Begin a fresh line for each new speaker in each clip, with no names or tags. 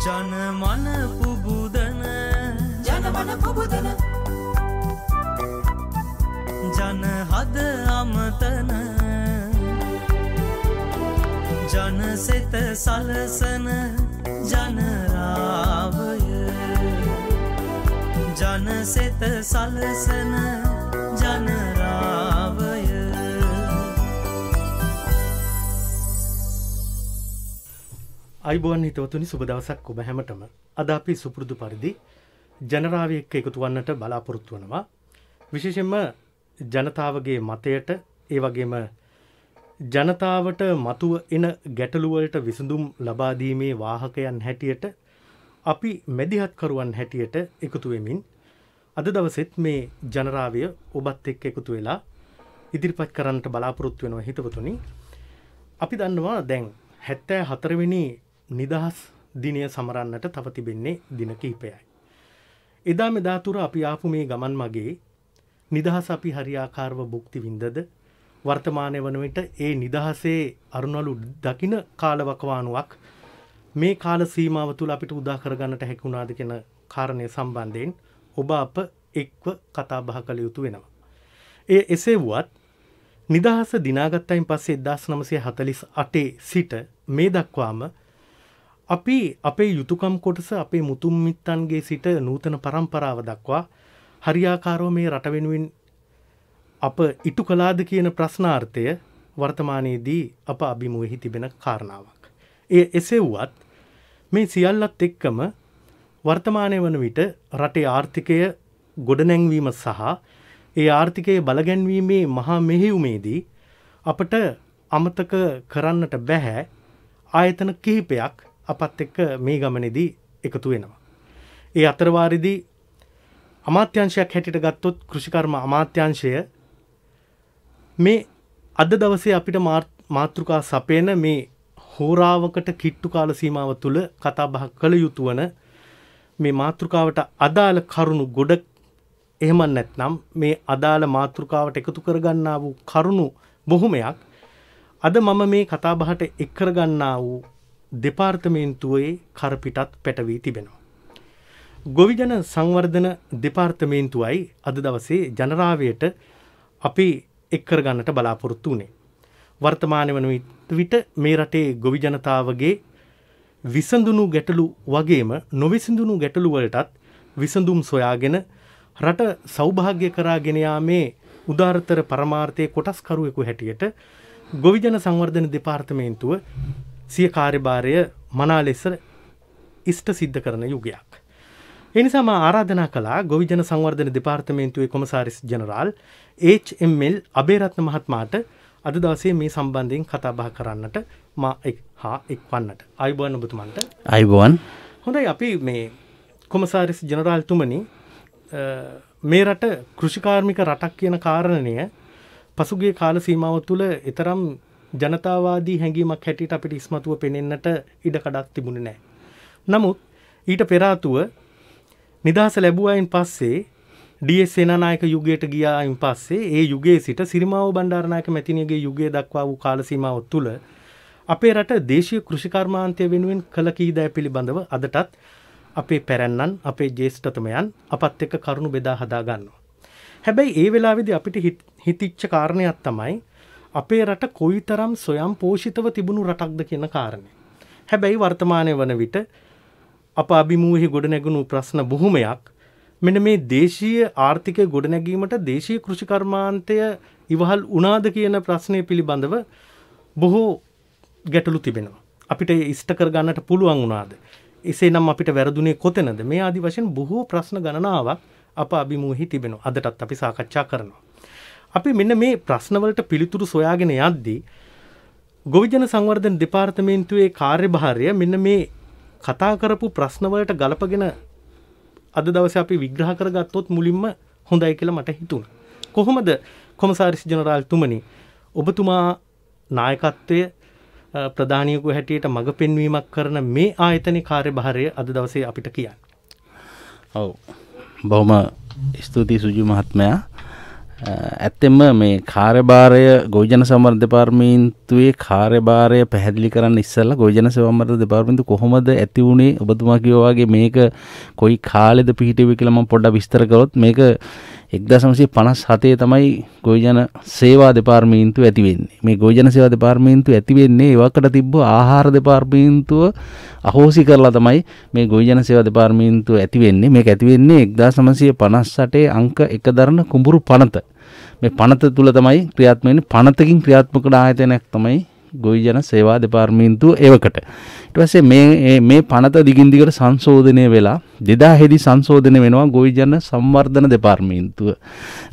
ජනමන පුබුදන ජනමන පුබුදන ජන හද අමතන ජනසෙත සලසන ජනරාවය ජනසෙත සලසන
අයිබෝන් හිතවතුනි සුබ දවසක් ඔබ හැමටම අද අපි සුපුරුදු පරිදි ජනරාව එක්ක එකතු වන්නට බලාපොරොත්තු වෙනවා විශේෂයෙන්ම ජනතාවගේ මතයට ඒ වගේම ජනතාවට මතුව එන ගැටලුවලට විසඳුම් ලබා දීමේ වාහකයන් හැටියට අපි මැදිහත්කරුවන් හැටියට එකතු වෙමින් අද දවසෙත් මේ ජනරාවය ඔබත් එක්ක එකතු වෙලා ඉදිරිපත් කරන්නට බලාපොරොත්තු වෙනවා හිතවතුනි අපි දන්නවා දැන් හැත්තෑ හතරවෙනි නිදහස් දිනය සමරන්නට තව තිබෙන්නේ දින කීපයයි. එදා මෙදාතුර අපි ආපු මේ ගමන් මගේ නිදහස් අපි හරියාකාරව භුක්ති වින්දද වර්තමානය වන විට ඒ නිදහසේ අරුණලු දකින කාලවකවානුවක් මේ කාල සීමාව තුළ අපිට උදාකරගන්නට හැකුණාද කෙන කාරණය සම්බන්ධයෙන් ඔබ අප එක්ව කතාබහ කළ යුතු වෙනවා. ඒ එසේ වුවත් නිදහස දිනාගත්තයින් පස්සේ දස් නමසය හතලිස් අටේ සිට මේ දක්වාම අපි අපේ යුතුකම් කොටස අපේ මුතුම් මිත්තන්ගේ සිට නූතන පරම්පරාව දක්වා හරියාකාරෝ මේ රට වෙනුවෙන් අප ඉටු කලාද කියන ප්‍රශ්නාර්ථය වර්තමානයේදී අප අභිමුවහි තිබෙන කාරණාවක්. ඒ එසෙව්වත් මේ සියල්ලත් එක්කම වර්තමානය වන විට රටේ ආර්ථිකය ගොඩනැංවීම සහ ඒ ආර්ථිකයේ බලගැන්වීමේ මහා මෙහෙවුමේදී අපට අමතක කරන්නට බැහැ ආයතන කිහිපයක් අපත් එක්ක මේ ගමනේදී එකතු වෙනවා. ඒ අතරවාරිදි අමාත්‍යංශයක් හැටියට ගත්තොත් කෘෂිකර්ම අමාත්‍යංශය මේ අද දවසේ අපිට මාතෘකා සපයන මේ හෝරාවකට කිට්ටු කාල සීමාව තුළ කතා බහ කළ යුතු වන මේ මාතෘකාවට අදාළ කරුණු ගොඩ එහෙම නැත්නම් මේ අදාළ මාතෘකාවට එකතු කරගන්නා වූ කරුණු බොහොමයක් අද මම මේ කතාබහට එක් කරගන්නා වූ දෙපාර්තමේන්තුවේ කරපිටත් පැටවී තිබෙනවා. ගොවිජන සංවර්ධන දෙපාර්තමේන්තුවයි අද දවසේ ජනරාවයට අපි එක්කර ගන්නට බලාපොරොත්තු වනේ. වර්තමානය වන විට මේ රටේ ගොවිජනතාවගේ විසඳුණු ගැටලු වගේම නොවිසිඳුණු ගැටලුවලටත් විසඳුම් සොයාගෙන රට සෞභාග්‍ය කරාගෙනයා මේ උදාර්තර පරමාර්ථය කොටස්කරුවෙකු හැටියට ගොවිජන සංවර්ධන දෙපාර්තමේන්තුව සිය කාර්යභාරය මනා ලෙස ඉෂ්ට සිද්ධ කරන යුගයක්. එනිසාම ආරාධනා කලා ගොවිජන සංවර්ධන දෙපාර්තමේන්තුවේ කොමසාරිස් ජනරාල් HML අබේරත්න මහත්මාට අද දවසේ මේ සම්බන්ධයෙන් කතාබහ කරන්නට මා හා එක් වන්නට අයිබුවන් ඔබතුමන්ට අයිබුවන් හොඳයි අපි මේ කොමසාරිස් ජනරාල්තුමනි මේ රට කෘෂිකාර්මික රටක් කියන කාරණය පසුගේ කාල සීමාව තුළ එතරම් ජනතාවාදී හැඟීමක් හැටියට අපිට ඉස්මතුව පෙනෙන්නට ඉඩ කඩක් තිබුණේ නැහැ. නමුත් ඊට පෙර ආතුව නිදහස ලැබුවායින් පස්සේ ඩීඑස් සේනානායක යුගයට ගියායින් පස්සේ ඒ යුගයේ සිට සිරිමාව බණ්ඩාරනායක මැතිණියගේ යුගය දක්වා වූ කාල සීමාව තුළ අපේ රට දේශීය කෘෂිකර්මාන්තය වෙනුවෙන් කළ කීදෑ පිළිබඳව අදටත් අපේ පැරැන්නන් අපේ ජේෂ්ඨතමයන් අපත් එක්ක කරුණු බෙදා හදා ගන්නවා. හැබැයි ඒ වෙලාවේදී අපිට හිතිච්ච කාරණයක් තමයි අපේ රට කොයිතරම් සොයම් පෝෂිතව තිබුණු රටක්ද කියන කාරණය. හැබැයි වර්තමානය වන විට අප අභිමූහි ගොඩනැගුණු ප්‍රශ්න බොහොමයක් මෙන මේ දේශීය ආර්ථිකය ගොඩනැගීමට දේශීය කෘෂිකර්මාන්තය ඉවහල් උනාද කියන ප්‍රශ්නය පිළිබඳව බොහෝ ගැටලු තිබෙනවා. අපිට ඉස්ට කර ගන්නට පුළුවන් වුණාද. එසේ නම් අපිට වැරදුනේ කොතනද මේ ආදි වශයෙන් බොහෝ ප්‍රශ්න ගණනාවක් අප අභිමූහි තිබෙනවා. අදටත් අපි සාකච්ඡා කරනවා. අපි මෙන්න මේ ප්‍රශ්නවලට පිළිතුරු සොයාගෙන යද්දී ගොවිජන සංවර්ධන දෙපාර්තමේන්තුවේ කාර්යභාරය මෙන්න මේ කතා කරපු ප්‍රශ්නවලට ගලපගෙන අද දවසේ අපි විග්‍රහ කරගත්තොත් මුලින්ම හොඳයි කියලා මට හිතුණා. කොහොමද කොමසාරිස් ජනරාල්තුමනි ඔබතුමා නායකත්වය ප්‍රධානියකු හැටියට මඟ පෙන්වීමක් කරන මේ ආයතනයේ කාර්යභාරය අද දවසේ අපිට කියන්න.
ඔව්. බොහොම ස්තුතියි සුජු මහත්මයා. ඇත්තෙම මේ කාර්යභාරය ගෝජන සමර් දෙපාර්මීන්තුවේ කාර්යභාරය පැහැදිලි කරන්න ඉස්සල්ලා ගෝජන සමර දෙපාර්මීන්තු කොහොමද ඇති වුණේ ඔබතුමා කිව්වා වගේ මේක කොයි කාලෙද පිහිටුවේ කියලා මම පොඩ්ඩක් විස්තර කළොත් මේක එක්දසමසේ පනස් හතේ තමයි ගොයජන සේවා දෙපාර්මීන්තු ඇතිවෙන්නේ මේ ගොජන සේවා දෙපාර්මීන්තු ඇතිවෙන්නේ ඒවකට තිබ්බ ආහාර දෙපාර්මීන්තුව අහෝසි කරලා තමයි මේ ගොයජන සේවා දෙපාර්මීන්තු ඇතිවෙන්නේ මේ ඇතිවෙන්නේ එක්දා සමසය පනස් සටේ අංක එක දරන කුඹුරු පනත මේ පනත තුළ තමයි ක්‍රියාත්මයනි පනතකින් ක්‍රියාත්මකට ආයතනයක් තමයි ගොවිජන සේවා දෙපාර්තමේන්තුව එවකට. ඊට පස්සේ මේ මේ පනත දිගින් දිගට සංශෝධනය වෙලා 2000 දී සංශෝධනය වෙනවා ගොවිජන සංවර්ධන දෙපාර්තමේන්තුව.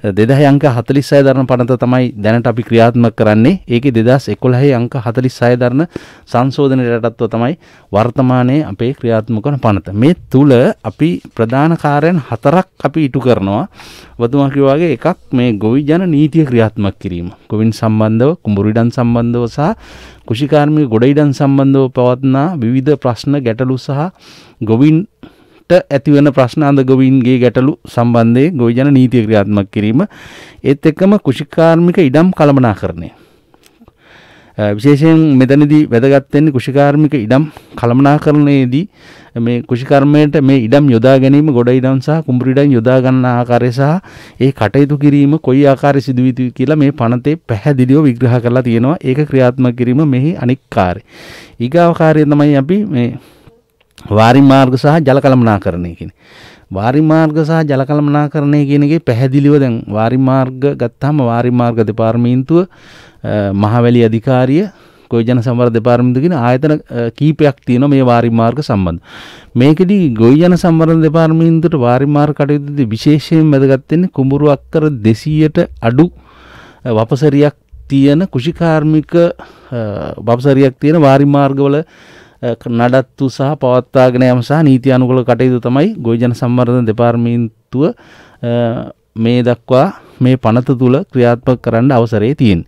2000 අංක 46 දරන පනත තමයි දැනට අපි ක්‍රියාත්මක කරන්නේ. ඒකේ 2011 අංක 46 දරන සංශෝධන යටත්ව තමයි වර්තමානයේ අපේ ක්‍රියාත්මක කරන පනත. මේ තුල අපි ප්‍රධාන කාර්යයන් හතරක් අපි ඉටු කරනවා. ඔබතුමා කිව්වාගේ එකක් මේ ගොවිජන නීතිය ක්‍රියාත්මක කිරීම. ගොවින් සම්බන්ධව, කුඹුරිඩන් සම්බන්ධව සහ කෘෂිකාර්මික ගොඩයිඩන් සම්බන්ධව පවත්නා විවිධ ප්‍රශ්න ගැටලු සහ ගොවින්ට ඇතිවන ප්‍රශ්න අඳ ගොවින්ගේ ගැටලු සම්බන්ධයෙන් ගොවිජන නීතිය ක්‍රියාත්මක කිරීම ඒත් එක්කම කෘෂිකාර්මික ඉඩම් කළමනාකරණය විශේෂයෙන් මෙතනදී වැදගත් වෙන්නේ කුෂිකාර්මික ඉඩම් කළමනාකරණයේදී මේ කුෂිකර්මයට මේ ඉඩම් යොදා ගැනීම ගොඩ ඉඩම් සහ කුඹුරු ඉඩම් යොදා ගන්න ආකාරය සහ ඒ කටයුතු කිරීම කොයි ආකාරයේ සිදු යුතුයි කියලා මේ පනතේ පැහැදිලිව විග්‍රහ කරලා තියෙනවා. ඒක ක්‍රියාත්මක කිරීම මෙහි අනික් කාර්ය. ඊගාව කාර්යය තමයි අපි මේ වාරි මාර්ග සහ ජල කළමනාකරණය කියන්නේ. වාරි මාර්ග සහ ජල කළමනාකරණය කියන එකේ පැහැදිලිව දැන් වාරි මාර්ග ගත්තාම වාරි මාර්ග දෙපාර්තමේන්තුව මහවැලි අධිකාරිය ගොවිජන සම්වර්ධ දෙපාර්තමේන්තුව කියන ආයතන කීපයක් තියෙනවා මේ වාරි මාර්ග සම්බන්ධ. මේකෙදි ගොවිජන සම්වර්ධ දෙපාර්තමේන්තුවට වාරි මාර්ග කටයුතුදී විශේෂයෙන් වැදගත් වෙන්නේ කුඹුරු අක්කර 200ට අඩු වපසරියක් තියෙන කුෂිකාර්මික වපසරියක් තියෙන වාරි මාර්ගවල නඩත්තු සහ පවත්වාගෙන යාම සහ නීති අනුකූල කටයුතු තමයි ගොවිජන සංවර්ධන දෙපාර්තමේන්තුව මේ දක්වා මේ පනත තුල ක්‍රියාත්මක කරන්න අවසරය තියෙන.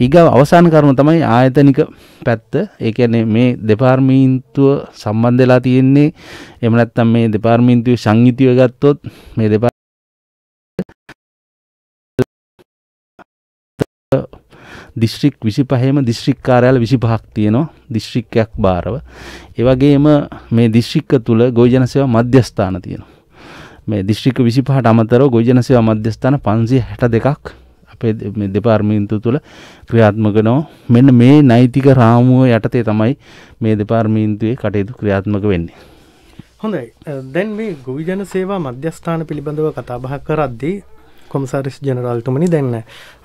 ඊගව අවසාන කරුණ තමයි ආයතනික පැත්ත. ඒ කියන්නේ මේ දෙපාර්තමේන්තුව සම්බන්ධ වෙලා තියෙන්නේ එහෙම නැත්නම් මේ දෙපාර්තමේන්තුවේ සංහිතිය ගත්තොත් මේ දෙපා දිස්ත්‍රික් විසි පහෙම දිස්ශ්‍රික්කාරයාල විසි පහක් තියෙනවා දිස්ශ්‍රික්කයක් භාරව. ඒවගේම මේ දිශ්ික්ක තුළ ගොජනසව මධ්‍යස්ථාන තියෙනවා. මේ දිශ්ික විසි පහට අමතර ගොජනසව මධ්‍යස්ථාන පන්සිය හැට දෙකක් අපේ දෙපාර්මින්තු තුළ ක්‍රියාත්මක නෝ මෙන්න මේ නෛතික රාමුව යටතේ තමයි මේ දෙපාර්මීන්තුවේ කටයුතු ක්‍රියාත්මක වෙන්නේ.
හොඳයි දැන් මේ ගොවිජන සේවා මධ්‍යස්ථාන පිළිබඳව කතාබහ කරද්දී කොමසාරිස් ජනරාල්තුමනි දැන්න.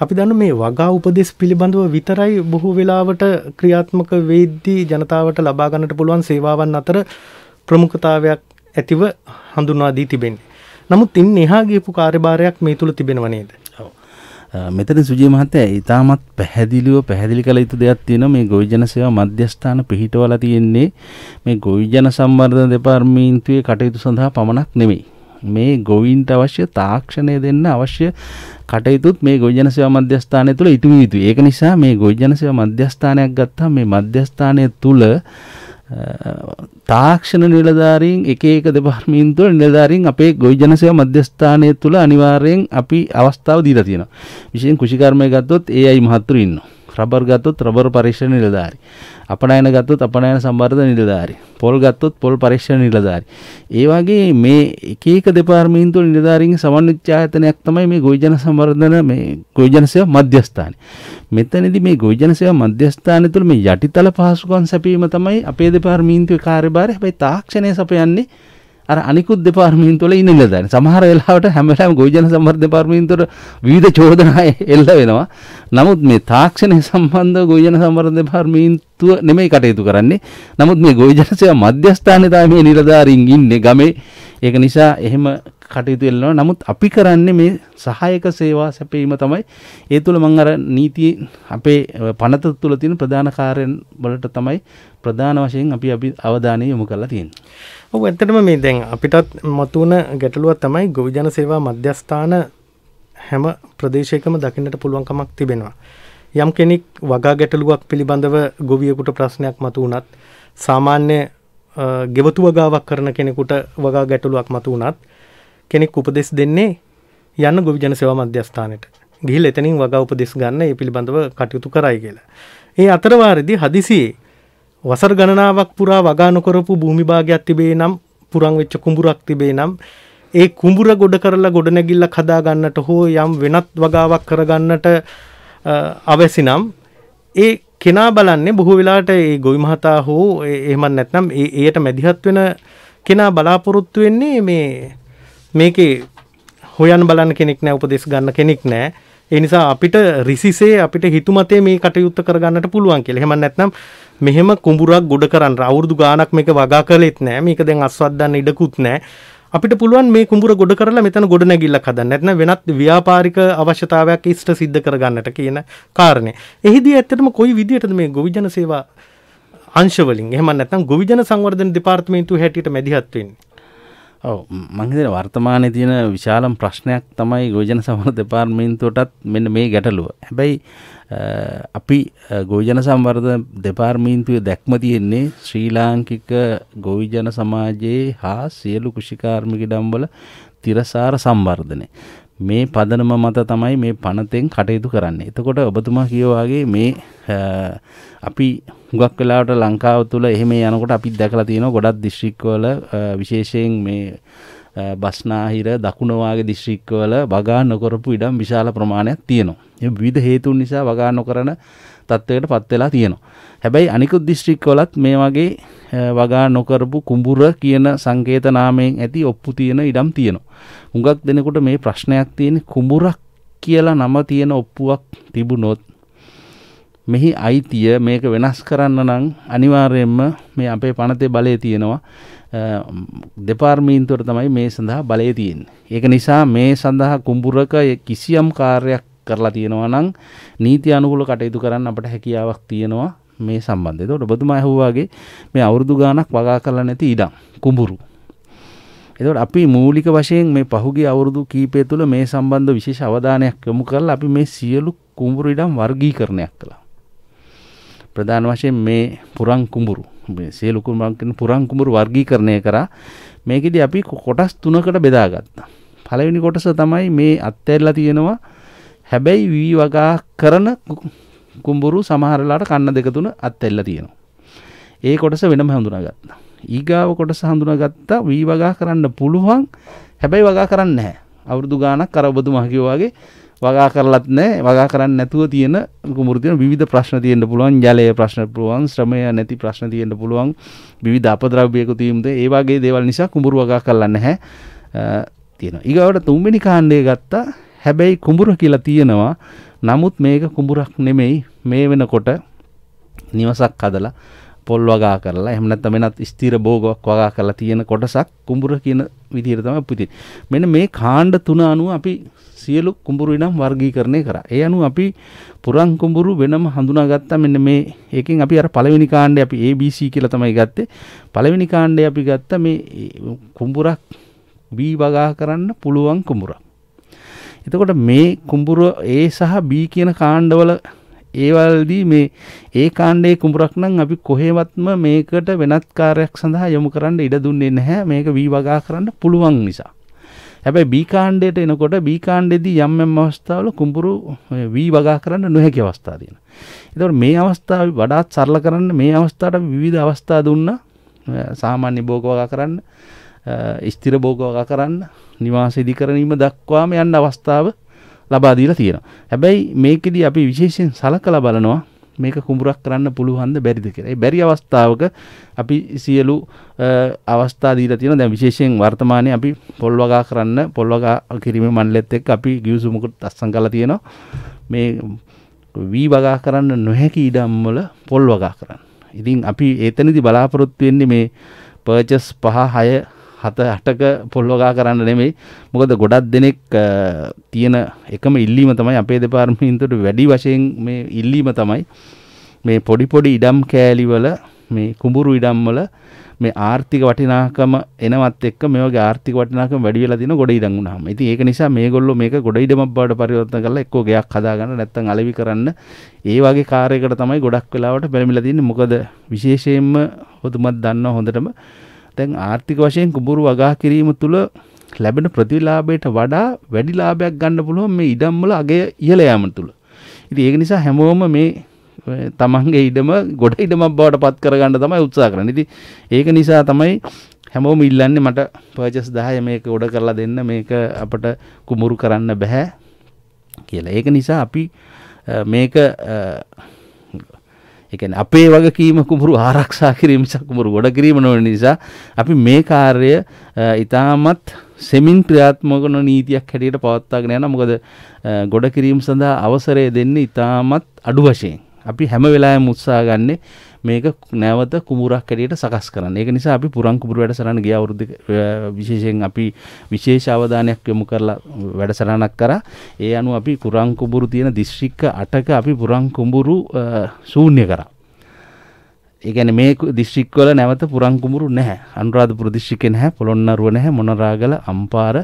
අපි දන්න මේ වගා උපදෙස් පිළිබඳව විතරයි බොහෝ වෙලාවට ක්‍රියාත්මක වෙද්දී ජනතාවට ලබා ගන්නට පුළුවන් සේවාවන් අතර ප්‍රමුඛතාවයක් ඇතිව හඳුන්වා දී තිබෙන්නේ. නමුත් ඉන් එහා ගියපු කාර්යභාරයක් මේ
තුල තිබෙනව නේද? මෙතන සුජී මහත්තයා ඊටමත් පැහැදිලිව පැහැදිලි කළ යුතු දෙයක් තියෙනවා මේ ගොවිජන සේවා මධ්‍යස්ථාන පිහිටවලා තියෙන්නේ මේ ගොවිජන සංවර්ධන දෙපාර්තමේන්තුවේ කටයුතු සඳහා පමණක් නෙමෙයි. මේ ගොවින්ට අවශ්‍ය තාක්ෂණය දෙන්න අවශ්‍ය කටයුතුත් මේ ගොවිජන සේවා මධ්‍යස්ථානය තුළ ඉටු විය යුතුයි. ඒක නිසා මේ ගොවිජන සේවා මධ්‍යස්ථානයක් ගත්තාම මේ මධ්‍යස්ථානය තුළ තාක්ෂණ නිලධාරීන් එක එක දෙපාර්තමේන්තු තුළ නිලධාරීන් අපේ ගොවිජන සේවා මධ්‍යස්ථානය තුළ අනිවාර්යෙන් අපි අවස්ථාව දීලා තියෙනවා. විශේෂයෙන් කෘෂිකර්මය ගත්තොත් AI මහත්තුරු ඉන්නවා. රබර් ගත්තොත් රබර් පරීක්ෂණ නිලධාරි. අපනයන ගත්තොත් අපනයන සම්බර්ධ නිලධාරි. පොල් ගත්තොත් පොල් පරීක්ෂණ නිලධාරි. ඒ වගේ මේ එක එක දෙපාර්තමේන්තු නිලධාරීන්ගේ සමන්විත ආයතනයක් තමයි මේ ගොවිජන සම්වර්ධන මේ ගොවිජන සේවා මධ්‍යස්ථානය. මෙතනදී මේ ගොවිජන සේවා මධ්‍යස්ථානය තුළ මේ යටිතල පහසුකම් සැපීම තමයි අපේ දෙපාර්තමේන්තුවේ කාර්යභාරය. හැබැයි තාක්ෂණය සපයන්නේ අර අනිකුත් දෙපාර්තමේන්තුවල ඉන්න නිලධාරීන්. සමහර වෙලාවට හැම වෙලාවෙම ගොවිජන සංවර්ධන දෙපාර්තමේන්තුවට විවිධ චෝදනා එල්ල වෙනවා. නමුත් මේ තාක්ෂණය සම්බන්ධව ගොවිජන සංවර්ධන දෙපාර්තමේන්තුව මැදිහත්ව නෙමෙයි කටයුතු කරන්නේ. නමුත් මේ ගොවි ජනසේවා මධ්‍යස්ථානයේ තමයි මේ නිලධාරීන් ඉන්නේ ගමේ. ඒක නිසා එහෙම කටයුතු එල්ලනවා. නමුත් අපි කරන්නේ මේ සහායක සේවා සැපීම තමයි. ඒ තුල මම අර නීති අපේ පනත තුල තියෙන ප්‍රධාන කාර්යයන් වලට තමයි ප්‍රධාන වශයෙන් අපි අපි අවධානය යොමු කරලා තියෙන්නේ.
ඔව් ඇත්තටම මේ දැන් අපිටත් මතුවන ගැටලුව තමයි ගොවි ජන සේවා මධ්‍යස්ථාන හැම ප්‍රදේශයකම දකින්නට පුළුවන්කමක් තිබෙනවා. යම් කෙනෙක් වගා ගැටලුවක් පිළිබඳව ගොවියකුට ප්‍රශ්නයක් මතු වුණත් සාමාන්‍ය ගෙවතු වගාවක් කරන කෙනෙකුට වගා ගැටලුවක් මතු වුණත් කෙනෙක් උපදෙස් දෙන්නේ යන්න ගොවිජන සේවා මධ්‍යස්ථානයට ගිහිල් එතනින් වගා උපදෙස් ගන්න ඒ පිළිබඳව කටයුතු කරයි කියලා. ඒ අතරවාරදී හදිසියේ වසර ගණනාවක් පුරා වගා නොකරපු භූමි භාගයක් තිබේ නම් පුරන් වෙච්ච කුඹුරක් තිබේ නම් ඒ කුඹුර ගොඩ කරලා ගොඩනැගිල්ලක් හදා ගන්නට හෝ යම් වෙනත් වගාවක් කරගන්නට අවැසි නම් ඒ කෙනා බලන්නේ බොහෝ වෙලාට ඒ ගොවි මහතා හෝ එහෙම නැත්නම් ඒයට මැදිහත් වෙන කෙනා බලාපොරොත්තු වෙන්නේ මේ මේකේ හොයන් බලන්න කෙනෙක් නෑ උපදෙස් ගන්න කෙනෙක් නෑ ඒ නිසා අපිට රිසිසේ අපිට හිතුමතේ මේ කටයුත්ත කරගන්නට පුළුවන් කියලා. එහෙම නැත්නම් මෙහෙම කුඹුරක් ගොඩ කරන්න අවුරුදු ගාණක් මේක වගා කළෙත් නෑ. මේක දැන් අස්වද්දන්න ඉඩකුත් නෑ. අපිට පුළුවන් මේ කුඹුර ගොඩ කරලා මෙතන ගොඩ නැගිල්ලක් හදන්න නැත්නම් වෙනත් ව්‍යාපාරික අවශ්‍යතාවයක් ඉෂ්ට සිද්ධ කරගන්නට කියන කාරණේ. එහිදී ඇත්තටම කොයි විදිහටද මේ ගොවිජන සේවා අංශවලින් එහෙම නැත්නම් ගොවිජන සංවර්ධන දෙපාර්තමේන්තුව හැටියට මැදිහත් වෙන්නේ. ඔව
මංහිතන වර්තමානය තියෙන විශාලම් ප්‍රශ්නයක් තමයි ගෝජන සමර දෙපාර්මීන්තුවටත් මෙන්න මේ ගැටලුව හැබැයි අපි ගොවිජන සම්වර්ධ දෙපාර්මීන්තුවේ දැක්ම තියෙන්නේ ශ්‍රී ලාංකික ගොවිජන සමාජයේ හා සියලු කෘෂිකාර්මික ඉඩම්වල තිරසාර සංවර්ධනය. මේ පදනම මත තමයි මේ පනතෙන් කටයුතු කරන්නේ. එතකොට ඔබතුමා කියවාගේ මේ අපි හුඟක් වෙලාවට ලංකාව තුළ එහෙම යනකොට අපි දැකලා තියෙනවා ගොඩක් දිස්ත්‍රික්කවල විශේෂයෙන් මේ බස්නාහිර දකුණවාගේ දිශ්‍රික්කවල වගා නොකරපු ඉඩම් විශාල ප්‍රමාණයක් තියෙනවා. ඒ විවිධ හේතුන් නිසා වගා නොකරන තත්ත්වයකට පත් වෙලා තියෙනවා. හැබැයි අනිකුත් දිස්ත්‍රික්කවලත් මේ වගේ වගා නොකරපු කුඹුර කියන සංකේත නාමයෙන් ඇති ඔප්පු තියෙන ඉඩම් තියෙනවා. හුඟක් දෙනකොට මේ ප්‍රශ්නයක් තියෙන්නේ කුඹුරක් කියලා නම තියෙන ඔප්පුවක් තිබුණොත් මෙහි අයිතිය මේක වෙනස් කරන්න නම් අනිවාර්යයෙන්ම මේ අපේ පනතේ බලය තියෙනවා. දෙපාර්මීන්තුවට තමයි මේ සඳහා බලය තියෙන්නේ. ඒක නිසා මේ සඳහා කුඹුරක කිසියම් කාර්යයක් කරලා තියෙනවා නම් නීති අනුකූල කටයුතු කරන්න අපට හැකියාවක් තියෙනවා මේ සම්බන්ධය. එතකොට ඔබතුමා ඇහුවාගේ මේ අවුරුදු ගාණක් වගා කරලා නැති ඉඩම් කුඹුරු. එතකොට අපි මූලික වශයෙන් මේ පහුගිය අවුරුදු කීපය තුළ මේ සම්බන්ධ විශේෂ අවධානයක් යොමු කරලා අපි මේ සියලු කුඹුරු ඉඩම් වර්ගීකරණයක් කළා. ප්‍රධාන වශයෙන් මේ පුරන් කුඹුරු සිය ලොකු මංකන පුරන් කුමරු වර්ගීකරණය කරා මේකෙදි අපි කොටස් තුනකට බෙදාගත්තා. පළවෙනි කොටස තමයි මේ අත්ඇරලා තියෙනවා හැබැයි වී වගා කරන කුඹුරු සමහරලාට කන්න දෙක තුන අත්ඇරලා තියෙනවා. ඒ කොටස වෙනම හඳුනාගත්තා. ඊගාව කොටස හඳුනාගත්තා වී වගා කරන්න පුළුවන් හැබැයි වගා කරන්නේ නැහැ. අවුරුදු ගාණක් අර ඔබතුමා කිව්වා වගේ වගා කරලත් නැහැ වගා කරන්න නැතුව තියෙන කුමෘතින විවිධ ප්‍රශ්න තියෙන්න පුළුවන් ජලය ප්‍රශ්න පුළුවන් ශ්‍රමය නැති ප්‍රශ්න තියෙන්න පුළුවන් විවිධ අපද්‍රව්‍යයක තීම්ද ඒ වගේ දේවල් නිසා කුඹුරු වගා කරලා නැහැ තියෙනවා ඊගවට තුන්වෙනි කාණ්ඩය ගත්තා හැබැයි කුඹුර කියලා තියෙනවා නමුත් මේක කුඹුරක් නෙමෙයි මේ වෙනකොට නිවසක් හදලා පොල් වගා කරලා එහෙම නැත්නම් වෙනත් ස්ථිර භෝගයක් වගා කරලා තියෙන කොටසක් කුඹුර කියන විදිහට තමයි පුතින්. මෙන්න මේ කාණ්ඩ තුන අනුව අපි සියලු කුඹුරු ඉනම් වර්ගීකරණය කරා. ඒ අනුව අපි පුරන් කුඹුරු වෙනම හඳුනාගත්තා. මෙන්න මේ එකෙන් අපි අර පළවෙනි කාණ්ඩේ අපි ABC කියලා තමයි ගත්තේ. පළවෙනි කාණ්ඩේ අපි ගත්ත මේ කුඹුරක් B වගා කරන්න පුළුවන් කුඹුරක්. එතකොට මේ කුඹුර A සහ B කියන කාණ්ඩවල ඒවලදී මේ ඒ කාණ්ඩයේ කුඹරක් නම් අපි කොහෙවත්ම මේකට වෙනත් කාර්යයක් සඳහා යොමු කරන්න ඉඩ දුන්නේ නැහැ මේක වී වගා කරන්න පුළුවන් නිසා. හැබැයි බී කාණ්ඩයට එනකොට බී කාණ්ඩෙදී යම් යම් අවස්ථාවල කුඹුරු වී වගා කරන්න නොහැකි අවස්ථා තියෙනවා. ඒතකොට මේ අවස්ථාව වඩාත් සරල කරන්න මේ අවස්ථාවට විවිධ අවස්ථා දුන්නා. සාමාන්‍ය භෝග වගා කරන්න, ස්ථිර භෝග වගා කරන්න, නිවාස ඉදිකරණීම දක්වාම යන්න අවස්ථාව ලබා දීලා තියෙනවා. හැබැයි මේකෙදී අපි විශේෂයෙන් සලකලා බලනවා මේක කුඹුරක් කරන්න පුළුවන්ද බැරිද කියලා. ඒ බැරි අවස්ථාවක අපි සියලු අවස්ථා දීලා තියෙනවා. දැන් විශේෂයෙන් වර්තමානයේ අපි පොල් වගා කරන්න පොල් වගා කිරීමේ මණ්ඩලෙත් එක්ක අපි ගිවිසුමකට අස්සම් කරලා තියෙනවා. මේ වී වගා කරන්න නොහැකි ඉඩම් වල පොල් වගා කරන්න. ඉතින් අපි එතනදී බලාපොරොත්තු වෙන්නේ මේ පර්චස් 5 6 හත අටක පොල්ලෝගා කරන්න නෙමෙයි මොකද ගොඩක් දෙනෙක් තියෙන එකම ඉල්ලීම තමයි අපේ දෙපාර්තමේන්තුවට වැඩි වශයෙන් මේ ඉල්ලීම තමයි මේ පොඩි පොඩි ඉඩම් කෑලිවල මේ කුඹුරු ඉඩම් වල මේ ආර්ථික වටිනාකම එනවත් එක්ක මේ වගේ ආර්ථික වටිනාකම වැඩි වෙලා දින ගොඩ ඉඩම් වුණාම. ඉතින් ඒක නිසා මේගොල්ලෝ මේක ගොඩ ඉඩමක් බවට පරිවර්තන කරලා එක්කෝ ගෙයක් හදාගන්න නැත්නම් අලෙවි කරන්න ඒ වගේ කාර්යයකට තමයි ගොඩක් වෙලාවට බැලමිලා තින්නේ. මොකද විශේෂයෙන්ම හොතුමත් දන්නවා හොඳටම දැන් ආර්ථික වශයෙන් කුඹුරු වගා කිරීම තුළ ලැබෙන ප්‍රතිලාභයට වඩා වැඩි ලාභයක් ගන්න පුළුවන් මේ ඉඩම් වල අගය ඉහළ යාම තුළ. ඉතින් ඒක නිසා හැමෝම මේ තමන්ගේ ඉඩම ගොඩ ඉඩමක් බවට පත් කරගන්න තමයි උත්සාහ කරන්නේ. ඉතින් ඒක නිසා තමයි හැමෝම ඉල්ලන්නේ මට පර්චස් 10 මේක උඩ කරලා දෙන්න මේක අපට කුඹුරු කරන්න බෑ කියලා. ඒක නිසා අපි මේක එකන අපේ වගකීම කුමරු ආරක්ෂා කිරීම සකුමරු ගොඩ කිරීම නොව නිසා අපි මේ කාර්ය ඉතාමත් සෙමින් ක්‍රියාත්මකන නීතියක් හැටියට පවත්වාගෙන යන මොකද ගොඩ කිරීම සඳහා අවසරය දෙන්නේ ඉතාමත් අඩු වශයෙන් අපි හැම වෙලාවෙම උත්සාහ ගන්නේ මේක නැවත කුඹුරක් ඇඩියට සකස් කරන්න. ඒක නිසා අපි පුරන් කුඹුර වැඩසටහන ගිය අවුරුද්ද විශේෂයෙන් අපි විශේෂ අවධානයක් යොමු කරලා වැඩසටහනක් කරා. ඒ අනුව අපි පුරන් කුඹුරු තියෙන දිස්ත්‍රික්ක 8ක අපි පුරන් කුඹුරු ශූන්‍ය කරා. ඒ කියන්නේ මේ දිස්ත්‍රික් වල නැවත පුරන් කුඹුරු නැහැ. අනුරාධපුර දිස්ත්‍රික්කේ නැහැ, පොළොන්නරුව නැහැ, මොනරාගල, අම්පාර,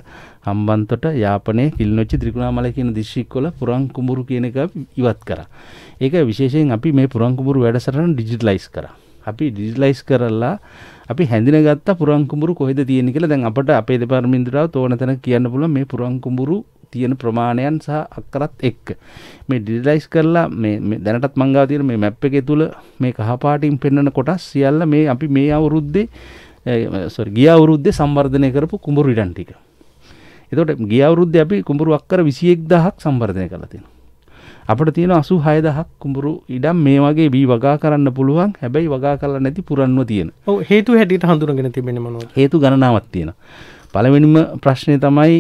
හම්බන්තොට, යාපනේ, කිලිනොච්චි, ත්‍රිකුණාමලයි කියන දිස්ත්‍රික් වල පුරන් කුඹුරු කියන එක ඉවත් කරා. ඒක විශේෂයෙන් අපි මේ පුරන් කුඹුරු වැඩසටහන ඩිජිටලයිස් කරා. අපි ඩිජිටලයිස් කරලා අපි හැඳිනගත්ත පුරන් කුඹුරු කොහෙද තියෙන්නේ කියලා දැන් අපිට අපේ දෙපාර්තමේන්තුවට ඕන තැන කියන්න පුළුවන් මේ පුරන් කුඹුරු තියෙන ප්‍රමාණයන් සහ අක්කරත් එක්ක මේ ඩිජිටලයිස් කරලා මේ දැනටත් මං ගාව තියෙන මේ මැප් එකේ තුල මේ කහපාටින් පෙන්වන කොටස් සියල්ල මේ අපි මේ අවුරුද්දේ සෝරි ගිය අවුරුද්දේ සංවර්ධනය කරපු කුඹුරු ඉඩම් ටික. එතකොට ගිය අවුරුද්දේ අපි කුඹුරු අක්කර 21000ක් සංවර්ධනය කළා තියෙනවා. අපිට තියෙන 86000ක් කුඹුරු ඉඩම් මේ වගේ බී වගා කරන්න පුළුවන් හැබැයි වගා කරලා නැති පුරන්ව තියෙන. ඔව් හේතු හැටියට හඳුනගෙන තිබෙන්නේ මොනවද? හේතු ගණනාවක් තියෙනවා. පළවෙනිම ප්‍රශ්නය තමයි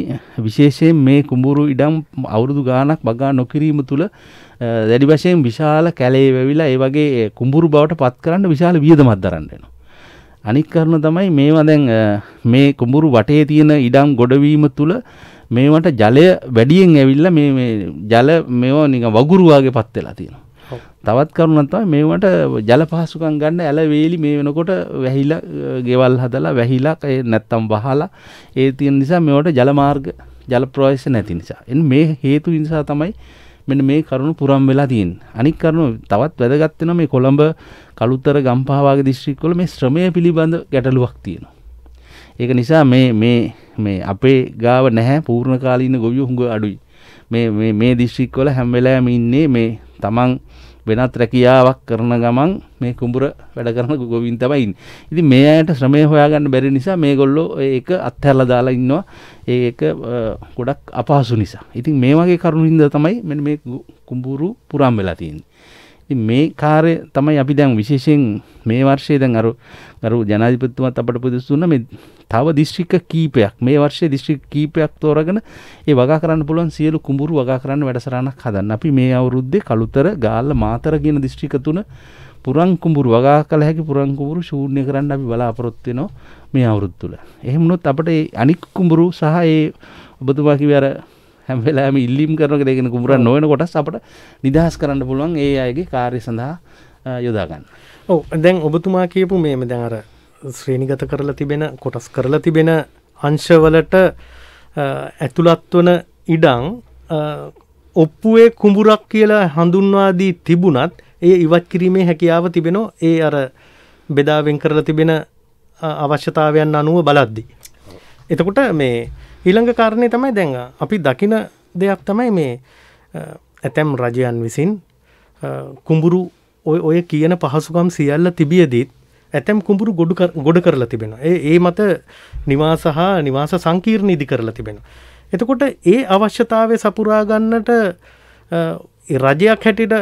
විශේෂයෙන් මේ කුඹුරු ඉඩම් අවුරුදු ගානක් බගා නොකිරීම තුළ දැඩි වශයෙන් විශාල කැලේ වැවිලා ඒ වගේ කුඹුරු බවට පත් කරන්න විශාල වියදමක් දරන්න වෙනවා. අනික් කරුණ තමයි මේවා දැන් මේ කුඹුරු වටේ තියෙන ඉඩම් ගොඩවීම තුළ මේවට ජලය වැඩියෙන් ඇවිල්ලා මේ ජල මේවා නිකන් වගුරු වගේ පත් වෙලා තියෙනවා. තවත් කරුණක් තමයි මේවට ජල පහසුකම් ගන්න ඇල වේලි මේ වෙනකොට වැහිලා ගෙවල් හදලා වැහිලා නැත්තම් වහලා ඒ තියෙන නිසා මේවට ජල මාර්ග ජල ප්‍රවේශ නැති නිසා. එන් මේ හේතු නිසා තමයි මෙන්න මේ කරුණු පුරම් වෙලා තියෙන්නේ. අනික් කරුණු තවත් වැදගත් වෙනවා මේ කොළඹ කළුතර ගම්පහ වගේ දිස්ත්‍රික්කවල මේ ශ්‍රමය පිළිබඳ ගැටලුවක් තියෙනවා. ඒක නිසා මේ මේ මේ අපේ ගාව නැහැ පූර්ණ කාලීන ගොවියෝ හුඟ අඩුයි. මේ මේ දිශ්‍රික්වල හැම්වෙලෑම ඉන්නේ මේ තමන් වෙනත් රැකියාවක් කරන ගමන් මේ කුඹුර වැඩ කරන ගොවින් තමයි ඉන්නේ. ඉතින් මේ අයට ශ්‍රමය හොයාගන්න බැරි නිසා මේගොල්ලෝ ඒක අත්හැරලා දාලා ඉන්නවා. ඒක ගොඩක් අපහසු නිසා. ඉතින් මේ වගේ කරුණින්ද තමයි මෙන්න මේ කුඹුරු පුරම් වෙලා තියෙන්නේ. ඉතින් මේ කාර්ය තමයි අපි දැන් විශේෂයෙන් මේ වර්ෂයේ දැන් අර ගරු ජනාධිපතිතුමත් අපට පුදුසු දුන්න මේ තව දිස්ත්‍රික්ක කීපයක් මේ වර්ෂයේ දිස්ත්‍රික්ක කීපයක් තෝරාගෙන ඒ වගා කරන්න පුළුවන් සියලු කුඹුරු වගා කරන්න වැඩසටහනක් හදන්න. අපි මේ අවුරුද්දේ කලුතර, ගාල්ල, මාතර කියන දිස්ත්‍රික්ක තුන පුරන් කුඹුරු වගා කළ හැකි පුරන් කුඹුරු ශූන්‍ය කරන්න අපි බලාපොරොත්තු වෙනවා මේ අවුරුද්ද තුල. එහෙම වුණොත් අපිට අනික් කුඹුරු සහ ඒ ඔබතුමා කිව්ව අර හැම වෙලාවෙම ඉල්ලීම් කරන එක දෙකන කුඹරක් නොවන කොටස් අපට නිදහස් කරන්න පුළුවන් ඒ අයගේ කාර්ය සඳහා යොදා ගන්න. ඔව් දැන් ඔබතුමා කියපු මේම දැන් අර ශ්‍රේණිගත කරලා තිබෙන කොටස්
කරලා තිබෙන අංශවලට ඇතුළත් වන ඉඩම් ඔප්පුවේ කුඹුරක් කියලා හඳුන්වා දී තිබුණත් ඒ ඉවත් කිරීමේ හැකියාව තිබෙනවා ඒ අර බෙදාවෙන් කරලා තිබෙන අවශ්‍යතාවයන් අනුව බලද්දී. එතකොට මේ ඊළඟ කාරණය තමයි දැන් අපි දකින දෙයක් තමයි මේ ඇතැම් රජයන් විසින් කුඹුරු ඔය කියන පහසුකම් සියල්ල තිබියදීත් ඇතැම් කුඹුරු ගොඩු ගොඩ කරලා තිබෙන ඒ මත නිවාස හා නිවාස සංකීර්ණ ඉදි කරලා තිබෙන. එතකොට ඒ අවශ්‍යතාවය සපුරාගන්නට රජයක් හැටිට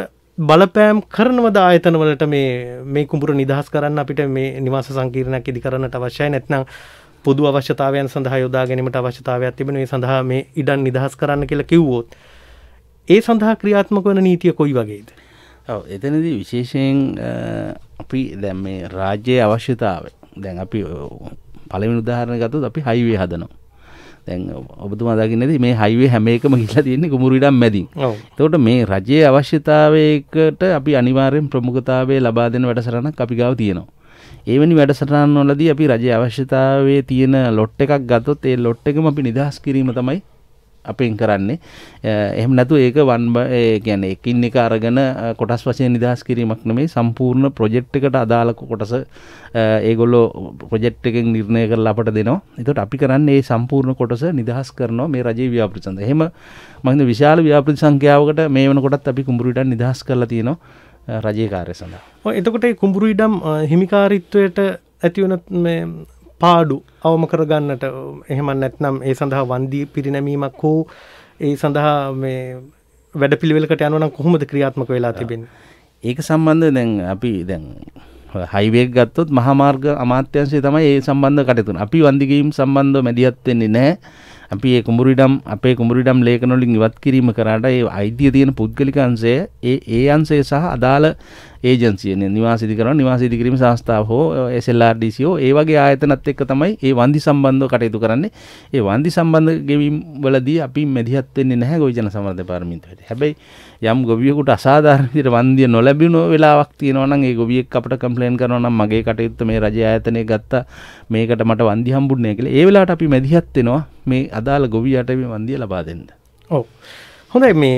බලපෑම් කරනවද ආයතනවලට මේ කුඹුර නිදහස් කරන්න අපිට මේ නිවාස සංකීර්ණයක් ඉදි කරන්නට අවශ්‍යයි නැත්නම් පොදු අවශ්‍යතාවයන් සඳහා යොදා ගැනීමට අවශ්‍යතාවයක් තිබෙන ඒ සඳහා මේ ඉඩම් නිදහස් කරන්න කියලා කිව්වොත්
ඒ සඳහා ක්‍රියාත්මක වන නීතිය කොයි වගේද? ඔව් එතනදී විශේෂයෙන් අපි දැන් මේ රාජ්‍යයේ අවශ්‍යතාවය දැන් අපි පළවෙනි උදාහරණ ගත්තොත් අපි හයිවේ හදනවා. දැන් ඔබතුමා දකින්නේදී මේ හයිවේ හැම එකම ගිහිලා තියෙන්නේ කුමුරු ඉඩම් මැදින්. එතකොට මේ රජයේ අවශ්‍යතාවයකට අපි අනිවාර්යෙන් ප්‍රමුඛතාවය ලබා දෙන වැඩසටහනක් අපි ගාව තියෙනවා. ඒවැනි වැඩසටහන් වලදී අපි රජ අවශ්‍යතාවයේ තියෙන ලොට් එකක් ගත්තොත් ඒ ලොට් එකම අපි නිදහස් කිරීම තමයි අපෙන් කරන්නේ එහෙම නැතු ඒක වන්බ ගැන එකින් එක අරගෙන කොටස් වශය නිදහස් කිරීමක් නෙමේ සම්පූර්ණ ප්‍රොජෙක්් එකට අදාළ කොටස ඒගොල්ලෝ ප්‍රජෙක්් එකෙන් නිර්ණය කරලා අපට දෙනවා එතට අපි කරන්න ඒ සම්පූර්ණ කොටස නිදහස් කරනවා මේ රජේ ව්‍යාපෘසන්ද හෙම මහිද විශාල ව්‍යාපෘති සංඛ්‍යාවකට මේ වනකොටත් අපි කුඹුරුට නිදහස් කරලා තියෙනවා රජය කාරය සඳහා
එතකොට කුඹුරු ඉඩම් හිමිකාරිත්වයට ඇතිවන පාඩු අවම කරගන්නට එහෙම නැත්නම් ඒ සඳහා වන්දී පිරිනැමීමක් හෝ ඒ සඳහා
වැඩ පිළිවෙලකට යනනම් කොහොමද ක්‍රියාත්මක වෙලා තිබෙන ඒක සම්බන්ධ දැන් අපි දැන් හයිවේක් ගත්තොත් මහමාර්ග අමාත්‍යංශය තමයි ඒ සම්බන්ධ කටයුතුන අපි වන්දිගීම් සම්බන්ධ මැදිහත් වෙන්නේ නැහැ අපි ඒ කුඹුරිඩම් අපේ කුඹුරිඩම් ලේඛන වලින් ඉවත් කිරීම කරාට ඒ අයිතිය තියෙන පුද්ගලික අංශය ඒ ඒ අංශය සහ අදාළ ඒජන්සියන නිවාසිදි කරන නිවාසිදි කිරීම සංස්ථාව හෝ SLRDCෝ ඒ වගේ ආයතනත් එක්ක තමයි ඒ වන්දි සම්බන්ධව කටයුතු කරන්නේ. ඒ වන්දි සම්බන්ධ ගෙවීම් වලදී අපි මැදිහත් වෙන්නේ නැහැ ගොවිජන සමර්ථ පාර්මිතුවට. හැබැයි යම් ගොවියෙකුට අසාධාරණ විදිහට වන්දිය නොලැබුණු වෙලාවක් තියෙනවා නම් ඒ ගොවියෙක් අපිට කම්ප්ලේන් කරනවා නම් මගේ කටයුත්ත මේ රජ ආයතනයේ ගත්ත මේකට මට වන්දි හම්බුන්නේ නැහැ කියලා. ඒ වෙලාවට අපි මැදිහත් වෙනවා මේ අදාළ ගොවියට මේ වන්දිය ලබා දෙන්න.
ඔව්. හොඳයි මේ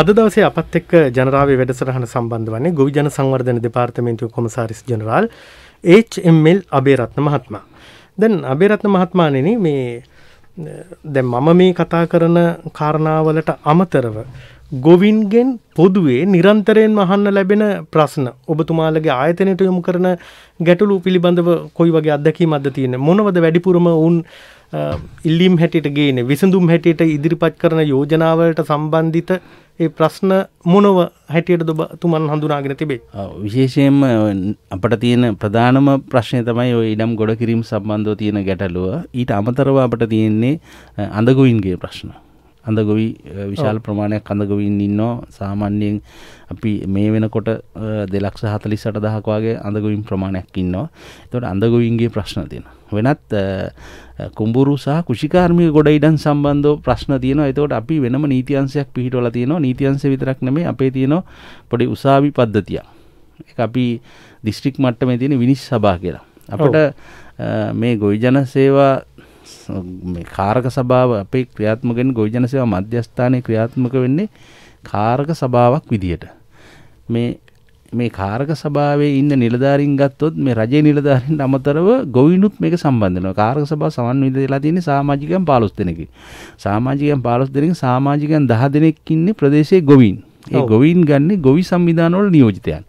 අද දවසේ අපත් එක්ක ජනරාවේ වැඩසටහන සම්බන්ධ වන්නේ ගොවි ජන සංවර්ධන දෙපාර්තමේන්තුව කොමසාරිස් ජනරාල් HML අබේරත්න මහත්මයා. දැන් අබේරත්න මහත්මාණෙනි මේ දැන් මම මේ කතා කරන කාරණාවලට අමතරව ගොවින්ගෙන් පොදුවේ නිරන්තරයෙන් අහන්න ලැබෙන ප්‍රශ්න ඔබතුමාලගේ ආයතනයට යොමු කරන ගැටලු පිළිබඳව කොයි වගේ අත්දැකීමක්ද තියෙන්නේ මොනවද වැඩිපුරම වුන් ඉල්ලීම් හැටියට ගේන විසඳුම් හැටියට ඉදිරිපත් කරන යෝජනාවලට සම්බන්ධිත ඒ ප්‍රශ්න මොනව හැටියට තුමන් හඳුනාගෙන තිබේ.
විශේෂයෙන්ම අපට තියෙන ප්‍රධානම ප්‍රශ්නය තමයි ඔය ඉඩම් ගොඩ කිරීම සම්බන්ධව තියෙන ගැටලුව ඊට අමතරව අපට තියෙන්නේ අඳගුයින්ගේ ප්‍රශ්න. අඳගොවි විශාල ප්‍රමාණයක් අඳගොවින් ඉන්නවා සාමාන්‍යයෙන් අපි මේ වෙනකොට දෙලක්ෂ හතලිස්සට දහකවාගේ අඳගොවින් ප්‍රමාණයක් ඉන්නවා තොට අඳගොවින්ගේ ප්‍රශ්න තියෙන වෙනත් කුඹුරු සහ කෘෂිකාර්මික ගොඩ ඉඩන් සම්බන්ධ ප්‍රශ්න තියෙනවා එතකොට අපි වෙනම නීතියන්සයක් පිහිටවල තියෙනවා නීතියන්ස විතරක් නෙමේ අපේ තියෙනවා පොඩි උසාවි පද්ධතියක් එක අපි දිස්ත්‍රික් මට්ටමේ තියෙන විනිස් සභා කියලා අපට මේ ගොවිජන සේවා මේ කාරක සභාව අපේ ක්‍රියාත්මකෙන් ගොවිජන සේවා මධ්‍යස්ථානයේ ක්‍රියාත්මක වෙන්නේ කාරක සභාවක් විදියට. මේ මේ කාරක සභාවේ ඉන්න නිලධාරීන් ගත්තොත් මේ රජයේ නිලධාරීන් අමතරව ගොවිනුත් මේක සම්බන්ධ වෙනවා. කාරක සභාව සමන්විත වෙලා තියෙන්නේ සමාජිකයන් 15 දෙනෙක්. සමාජිකයන් 15 දෙනෙක් සමාජිකයන් 10 දෙනෙක් ඉන්නේ ප්‍රදේශයේ ගොවීන්. ඒ ගොවීන් ගන්නේ ගොවි සංවිධානවල නියෝජිතයන්.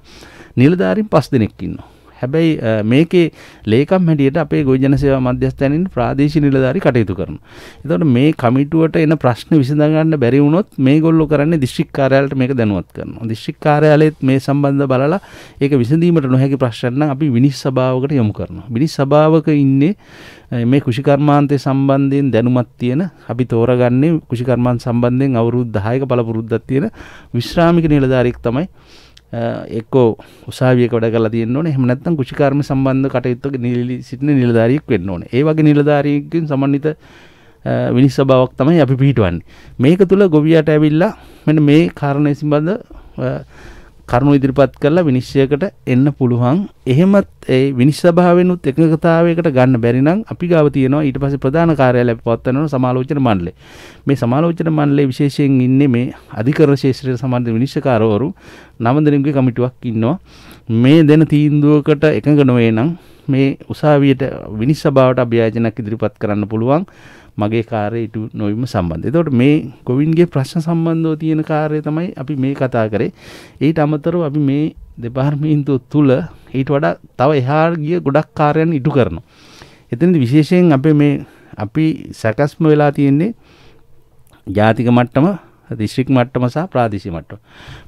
නිලධාරීන් 5 දෙනෙක් ඉන්නවා. හැබැයි මේකේ ලේකම් හැටියට අපේ ගොවිජන සේවා මධ්‍යස්ථානයේ ප්‍රාදේශීය නිලධාරි කටයුතු කරනවා. එතකොට මේ කමිටුවට එන ප්‍රශ්න විසඳ ගන්න බැරි වුණොත් මේගොල්ලෝ කරන්නේ දිස්ත්‍රික් කාර්යාලයට මේක දැනුවත් කරනවා. දිස්ත්‍රික් කාර්යාලයේත් මේ සම්බන්ධ බලලා ඒක විසඳීමට නොහැකි ප්‍රශ්න නම් අපි විනිස් සභාවකට යොමු කරනවා. විනිස් සභාවක ඉන්නේ මේ කුෂිකර්මාන්තය සම්බන්ධයෙන් දැනුමක් තියෙන අපි තෝරගන්නේ කුෂිකර්මාන්ත සම්බන්ධයෙන් අවුරුදු 10ක පළපුරුද්දක් තියෙන විශ්‍රාමික නිලධාරියෙක් තමයි එක්කෝ උසාවියක වැඩ කරලා තියෙන්න ඕනේ. එහෙම නැත්නම් කුෂිකාර්ම සම්බන්ධ කටයුත්තක නිලී සිටින නිලධාරියෙක් වෙන්න ඕනේ. ඒ වගේ නිලධාරියෙක්ගෙන් සමන්විත විනිස් සභාවක් තමයි අපි පිහිටවන්නේ. මේක තුල ගොවියට ඇවිල්ලා මෙන්න මේ කාරණේ සම්බන්ධ කරුණු ඉදිරිපත් කරලා විනිශ්චයකට එන්න පුළුවන්. එහෙමත් ඒ විනිශ්චය සභාවෙනුත් එකඟතාවයකට ගන්න බැරි නම් අපි ගාව තියෙනවා ඊට පස්සේ ප්‍රධාන කාර්යාලය පවත්වන සමාලෝචන මණ්ඩලය. මේ සමාලෝචන මණ්ඩලයේ විශේෂයෙන් ඉන්නේ මේ අධිකරණ ශේෂ්ත්‍රයට සම්බන්ධ විනිශ්චයකාරවරු නව දෙනෙකුගේ කමිටුවක් ඉන්නවා. මේ දෙන තීන්දුවකට එකඟ නොවේ නම් මේ උසාවියට විනිශ්චය සභාවට අභියාචනක් ඉදිරිපත් කරන්න පුළුවන්. මගේ කාර්ය ඉටු නොවීම සම්බන්ධ. එතකොට මේ ගොවින්ගේ ප්‍රශ්න සම්බන්ධව තියෙන කාර්යය තමයි අපි මේ කතා කරේ. ඊට අමතරව අපි මේ දෙපාර්තමේන්තුව තුල ඊට වඩා තව එහාට ගිය ගොඩක් කාර්යයන් ඉටු කරනවා. එතනදී විශේෂයෙන් අපේ මේ අපි සැකස්ම වෙලා තියෙන්නේ ජාතික මට්ටම දිස්ත්‍රික් මට්ටම සහ ප්‍රාදේශීය මට්ටම.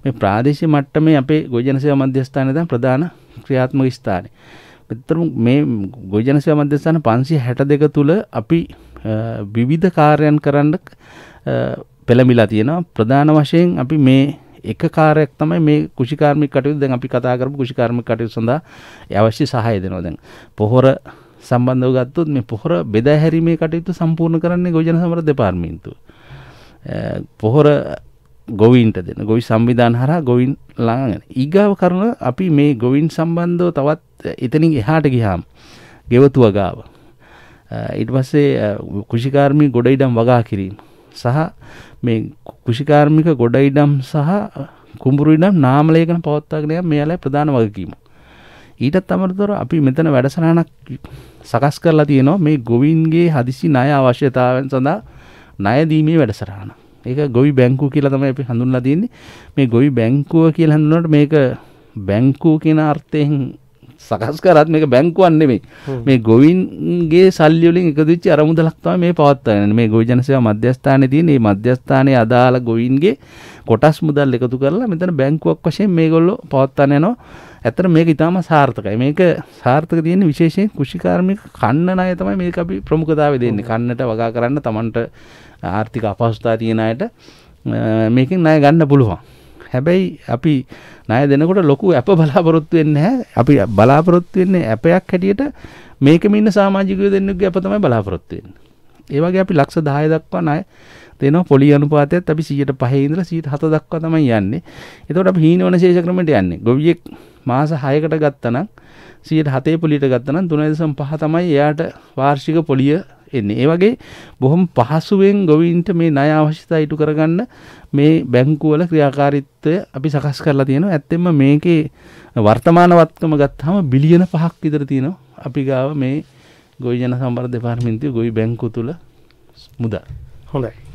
මේ ප්‍රාදේශීය මට්ටමේ අපේ ගොවිජන සේවා මධ්‍යස්ථානය තමයි ප්‍රධාන ක්‍රියාත්මක ස්ථානය. මෙතන මේ ගොවිජන සේවා මධ්‍යස්ථාන 562 තුල අපි විවිධ කාර්යන් කරන්න පෙළමිලා තියෙනවා ප්‍රධාන වශයෙන් අපි මේ එක කාරයක් තමයි මේ කුෂිකාර්මික කටයුතු දැන් අපි කතා කරපු කුෂිකාර්මික කටයුතු සඳහා අවශ්‍ය සහාය දෙනවා දැන් පොහොර සම්බන්ධව ගත්තොත් මේ පොහොර බෙදා හැරීමේ කටයුතු සම්පූර්ණ කරන්නේ ගොවිජන සමර දෙපාර්තමේන්තුව. පොහොර ගොවින්ට දෙන ගොවි සංවිධාන හරහා ගොවින් ළඟගෙන. ඊගාව කරුණ අපි මේ ගොවින් සම්බන්ධව තවත් එතනින් එහාට ගියාම ගෙවතුව ගාව ඉට පස්සේ කෘෂිකාර්මි ගොඩ ඉඩම් වගා කිරීම සහ මේ කෘෂිකාර්මික ගොඩ ඉඩම් සහ කුඹුරු ඉඩම් නාමලේකන පවත්තාගෙනය මෙයාලයි ප්‍රධාන වගකීම ඊටත් අමරතොර අපි මෙතන වැඩසනානක් සකස් කරලා තියෙනවා මේ ගොවින්ගේ හදිසි ණය අවශ්‍යතාවන් සඳහා ණයදීමේ වැඩසටහන. ඒක ගොවි බැංකුව කියලා තමයි අපි හඳුන්ලා තියෙන්නේ. මේ ගොවි බැංකුව කියලා හඳුන්වනකොට මේක බැංකුව කියන අර්ථයෙන් සකස් කරත් මේක බැංකුවන් නෙමෙයි මේ ගොවින්ගේ සල්ලි වලින් එකතුවෙච්ච අරමුදලක් තමයි මේ පවත්වාගෙන මේ ගොවි ජනසේවා මධ්‍යස්ථානයේ තියෙන මේ මධ්‍යස්ථානයේ අදාළ ගොවින්ගේ කොටස් මුදල් එකතු කරලා මෙතන බැංකුවක් වශයෙන් මේගොල්ලෝ පවත්වාගෙන යනවා ඇත්තට මේක ඉතාම සාර්ථකයි මේක සාර්ථක තියෙන විශේෂයෙන් කෘෂිකාර්මික කන්න ණය තමයි මේක අපි ප්‍රමුඛතාවය දෙන්නේ කන්නට වගා කරන්න Tamanට ආර්ථික අපහසුතා තියෙන අයට මේකෙන් ණය ගන්න පුළුවන් හැබැයි අපි ණය දෙනකොට ලොකු ඇප බලාපොරොත්තු වෙන්නේ නැහැ. අපි බලාපොරොත්තු වෙන්නේ ඇපයක් හැටියට මේකෙම ඉන්න සමාජිකයෝ දෙන්නෙක්ගේ ඇප තමයි බලාපොරොත්තු වෙන්නේ. ඒ වගේ අපි ලක්ෂ 10 දක්වා ණය දෙනවා පොලි අනුපාතයත් අපි 105 ඉඳලා 107 දක්වා තමයි යන්නේ. එතකොට අපි හීනවන ශේෂ ක්‍රමයට යන්නේ. ගොවියෙක් මාස 6කට ගත්තනම් 107 පොලියට ගත්තනම් 3.5 තමයි එයාට වාර්ෂික පොලිය එන්නේ. ඒ වගේ බොහොම පහසුවෙන් ගොවීන්ට මේ ණය අවශ්‍යතා ඉටු කරගන්න මේ බැංකුවල ක්‍රියාකාරීත්වය අපි සකස් කරලා තියෙනවා. ඇත්තෙන්ම මේකේ වර්තමාන වත්කම ගත්තාම බිලියන 5ක් විතර තියෙනවා. අපි ගාව මේ ගොවි ජන සම්බර දෙපාර්තමේන්තුවේ ගොවි බැංකුව තුල මුදල්. හොඳයි.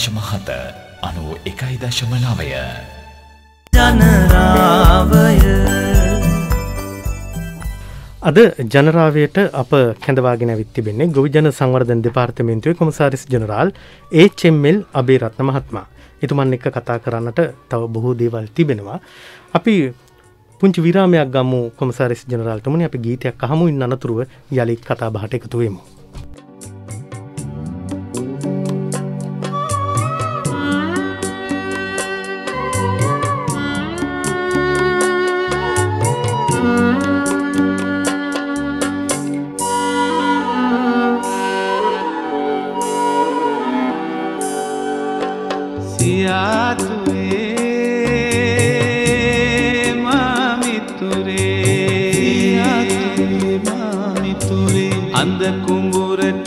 දශම හත අනු එකයි දශම නවය ජනරාවය
අද ජනරාවයට අප කැඳවාගෙන විත්තිබෙන්නේ ගොවිජන සංවර්ධන දෙපාර්තමේන්තුවේ කොමසාරිස් ජනරාල් ඒචෙම්මල් අබේ රත්න මහත්මා එතුමන් එක්ක කතා කරන්නට තව බොහෝ දේවල් තිබෙනවා අපි පුංචි විරාමයක් ගම්මු කොමසාරිස් ජනරාල්ටමනි අපි ගීතයක් අහමුයින් අනතුරුව යළිත් කතා බහට එකතුවේමු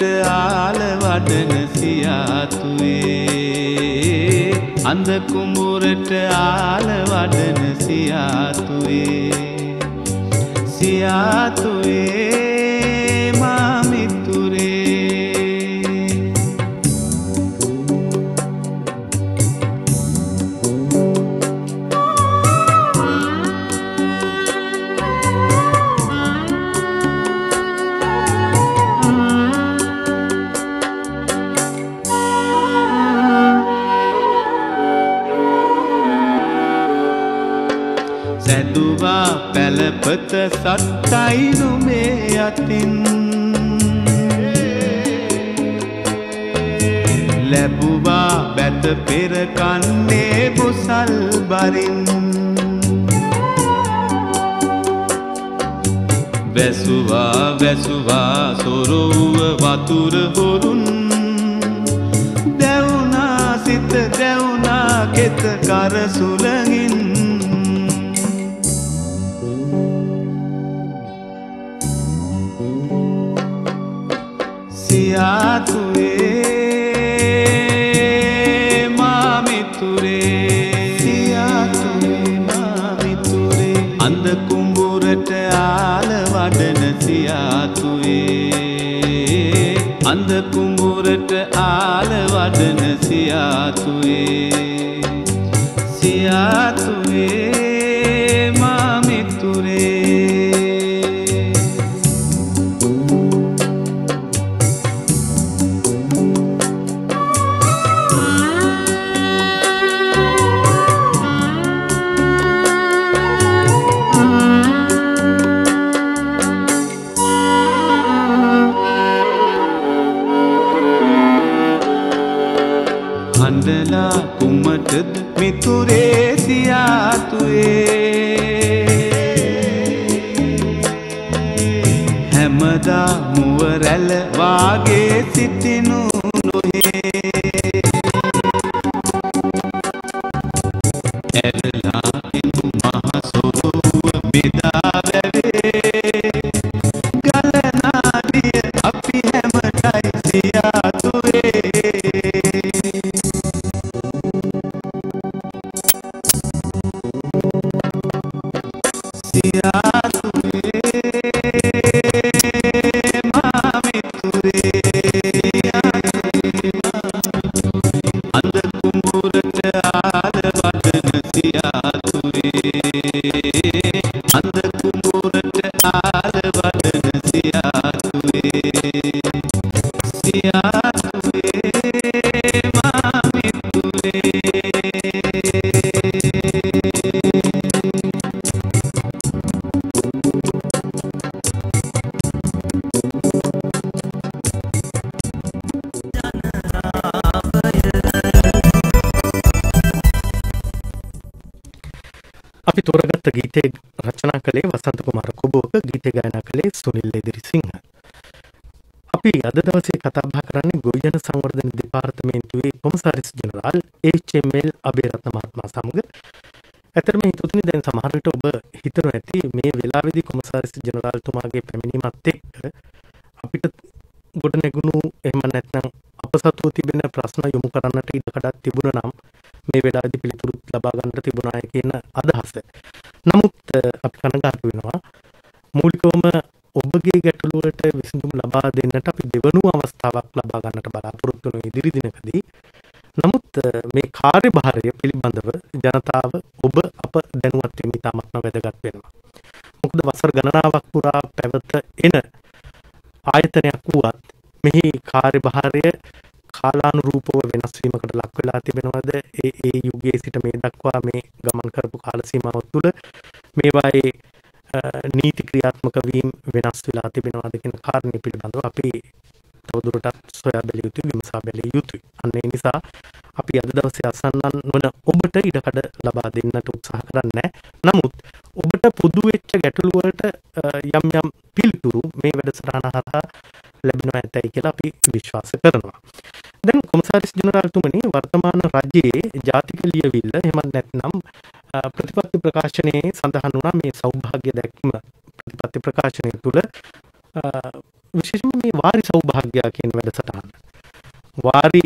නුවරට ආල වඩන සියාතුවේ අඳ කුඹුරට ආල වඩන සියාතුවේ සියාතුවේ සැපත සත්තයිනුමේ අතින් ලැබුවා බැත පෙරකන්නේ බුසල් බරින් වැසුවා වැසුවා සොරුව වතුර හොරුන් දැවුනා සිත දැවුනා කෙත කර සුළඟින් සියාතුවේ මාමිතුරේ සියාතුවේ මාමිතුරේ අන්ද කුඹුරට ආල වඩන සියාතුවේ අන්ද කුඹුරට ආල වඩන සියාතුවේ සියාතුවේ සැල වාගේ සිටිනු
චිත්‍ර ගීතය රචනා කළේ වසන්ත කුමාර කුබෝක ගීත ගායනා කළේ සුනිල් එදිරිසිංහ. අපි අද දවසේ කතා බහ කරන්නේ ගොවිජන සංවර්ධන දෙපාර්තමේන්තුවේ කොමසාරිස් ජෙනරාල් එච්.එම්.එල්. අබේරත්න මහත්මයා සමග ඇතරම හිතුතුනි දැන් සමහරට ඔබ හිතන ඇති මේ වෙලාවිදි කොමසාරිස් ජනරාල්තුමාගේ පැමිණීමත් එක්ක අපිට ගොඩ නැගුණු එහම නැත්නම් අප සතුව තිබෙන ප්‍රශ්න යොමු කරන්නට ඉඩ කඩක් තිබුණ නම් මේ වෙලාවේදී පිළිතුරුත් ලබා ගන්නට තිබුණාය කියන අදහස. නමුත් අපි කනගාටු වෙනවා මූලිකවම ඔබගේ ගැටලු වලට විසඳුම් ලබා දෙන්නට අපි දෙවනුව අවස්ථාවක් ලබා ගන්නට බලාපොරොත්තු වෙන ඉදිරි දිනකදී. නමුත් මේ කාර්යභාරය පිළිබඳව ජනතාව ඔබ අප දැනුවත් වීම ඉතාමත්ම වැදගත් වෙනවා. මොකද වසර ගණනාවක් පුරා පැවත එන ආයතනයක් වුවත් මෙහි කාර්යභාරය කාලානුරූපව වෙනස් වීමකට ලක් වෙලා තිබෙනවද ඒ ඒ යුගයේ සිට මේ දක්වා මේ ගමන් කරපු කාල සීමාව තුළ මේවායේ නීති ක්‍රියාත්මක වීම වෙනස් වෙලා තිබෙනවද කියන කාරණය පිළිබඳව අපි තවදුරටත් සොයා බැලිය යුතුයි විමසා බැලිය යුතුයි. අන්න ඒ නිසා අපි අද දවසේ අසන්නන් වන ඔබට ඉඩකඩ ලබා දෙන්නට උත්සාහ කරන්නේ නමුත් ඔබට පොදු වෙච්ච ගැටලු වලට යම් යම් පිළිතුරු මේ වැඩසටහන හරහා ලැබෙනවා ඇතයි කියලා අපි විශ්වාස කරනවා. දැන් කොමසාරිස් ජනරාල්තුමනි වර්තමාන රජයේ ජාතික ලියවිල්ල එහෙමත් නැත්නම් ප්‍රතිපත්ති ප්‍රකාශනයේ සඳහන් වුණා මේ සෞභාග්‍ය දැක්ම ප්‍රතිපත්ති ප්‍රකාශනය තුළ විශේෂම මේ වාරි සෞභාග්‍යය කියන වැඩසටහන වාරි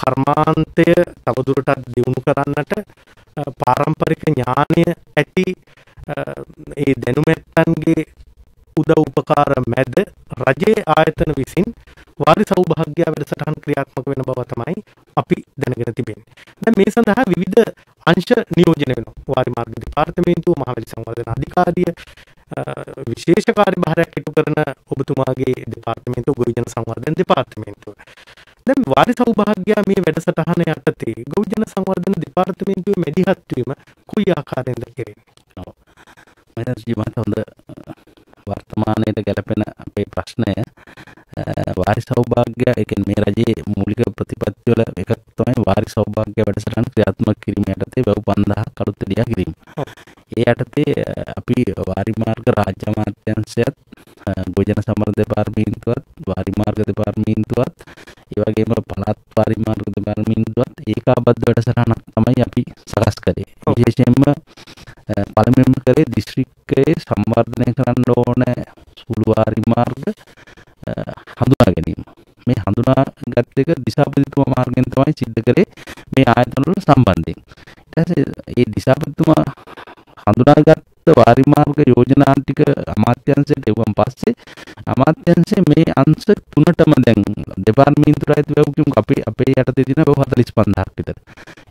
කර්මාන්තය තවදුරටත් දියුණු කරන්නට පාරම්පරික ඥානය ඇති ඒ දැනුමැත්තන්ගේ උදව් උපකාර මැද රජයේ ආයතන විසින් වාරි සෞභාග්‍ය වැඩසටහන් ක්‍රියාත්මක වෙන බව තමයි අපි දැනගෙන තිබෙන්නේ. දැන් මේ සඳහා විවිධ අංශ නියෝජනය වෙනවා. වාරි මාර්ග දෙපාර්තමේන්තුව, මහවැලි සංවර්ධන අධිකාරිය, විශේෂ කාර්යභාරයක් ඉටු කරන ඔබතුමාගේ දෙපාර්තමේන්තුව, ගොවිජන සංවර්ධන දෙපාර්තමේන්තුව. දැන් වාරි සෞභාග්‍ය මේ වැඩසටහන යටතේ ගොවිජන සංවර්ධන දෙපාර්තමේන්තුවේ මැදිහත් වීම කුයි ආකාරයෙන්ද කෙරෙන්නේ? ඔව්.
මම ජීවන්ත හොඳ නිර්මාණයට ගැලපෙන අපේ ප්‍රශ්නය වාරි සෞභාග්‍ය ඒ කියන්නේ මේ රජයේ මූලික ප්‍රතිපත්ති වල එකක් තමයි වාරි සෞභාග්‍ය වැඩසටහන ක්‍රියාත්මක කිරීම යටතේ වැව් 5000ක් අලුත් එළියා කිරීම. ඒ යටතේ අපි වාරි මාර්ග රාජ්‍ය අමාත්‍යාංශයත් ගොජන සමර දෙපාර්තමේන්තුවත් වාරිමාර්ග දෙපාර්තමේන්තුවත් ඒ වගේම පළාත් වාරිමාර්ග දෙපාර්තමේන්තුවත් ඒකාබද්ධ වැඩසටහනක් තමයි අපි සකස් කරේ. විශේෂයෙන්ම පළමුවෙන්ම කරේ දිස්ත්‍රික්කයේ සංවර්ධනය කරන්න ඕන සුළු වාරිමාර්ග හඳුනා ගැනීම. මේ හඳුනාගත් එක දිසාපතිතුමා මාර්ගෙන් තමයි සිද්ධ කරේ මේ ආයතන වල සම්බන්ධයෙන්. ඊට පස්සේ මේ දිසාපතිතුමා හඳුනාගත් වාරිමාර්ග යෝජනා ටික අමාත්‍යංශයට එවුවන් පස්සේ අමාත්‍යංශය මේ අංශ තුනටම දැන් දෙපාර්තමේන්තුවට අයිති වැවුම් අපේ අපේ යටතේ තියෙන වැව් 45000ක් විතර.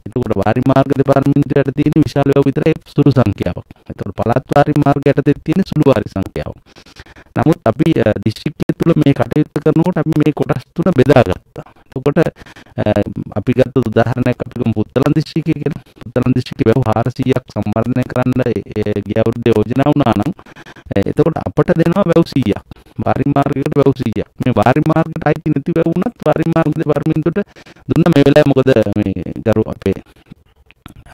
එතකොට වාරිමාර්ග දෙපාර්තමේන්තුවට තියෙන විශාල වැව් විතර සුළු සංඛ්‍යාවක්. එතකොට පළාත් වාරිමාර්ග යටතේ තියෙන සුළු වාරි සංඛ්‍යාවක්. නමුත් අපි දිස්ත්‍රික්කය තුල මේ කටයුත්ත කරනකොට අපි මේ කොටස් තුන බෙදාගත්තා. එතකොට අපි ගත්ත උදාහරණයක් අපි ගමු පුත්තලන්දිශ්‍රිකය කියලා. පුත්තලන්දිශ්‍රිකේ වැව් 400ක් සංවර්ධනය කරන්න ගිය අවුරුද්දේ යෝජනා වුණා නම් එතකොට අපට දෙනවා වැව් 100ක්. වාරි මාර්ගයකට වැව් 100ක්. මේ වාරි මාර්ගයට අයිති නැති වැව් වුණත් වාරි මාර්ගයේ වර්මින්දුට දුන්න මේ වෙලාවේ මොකද මේ ගරු අපේ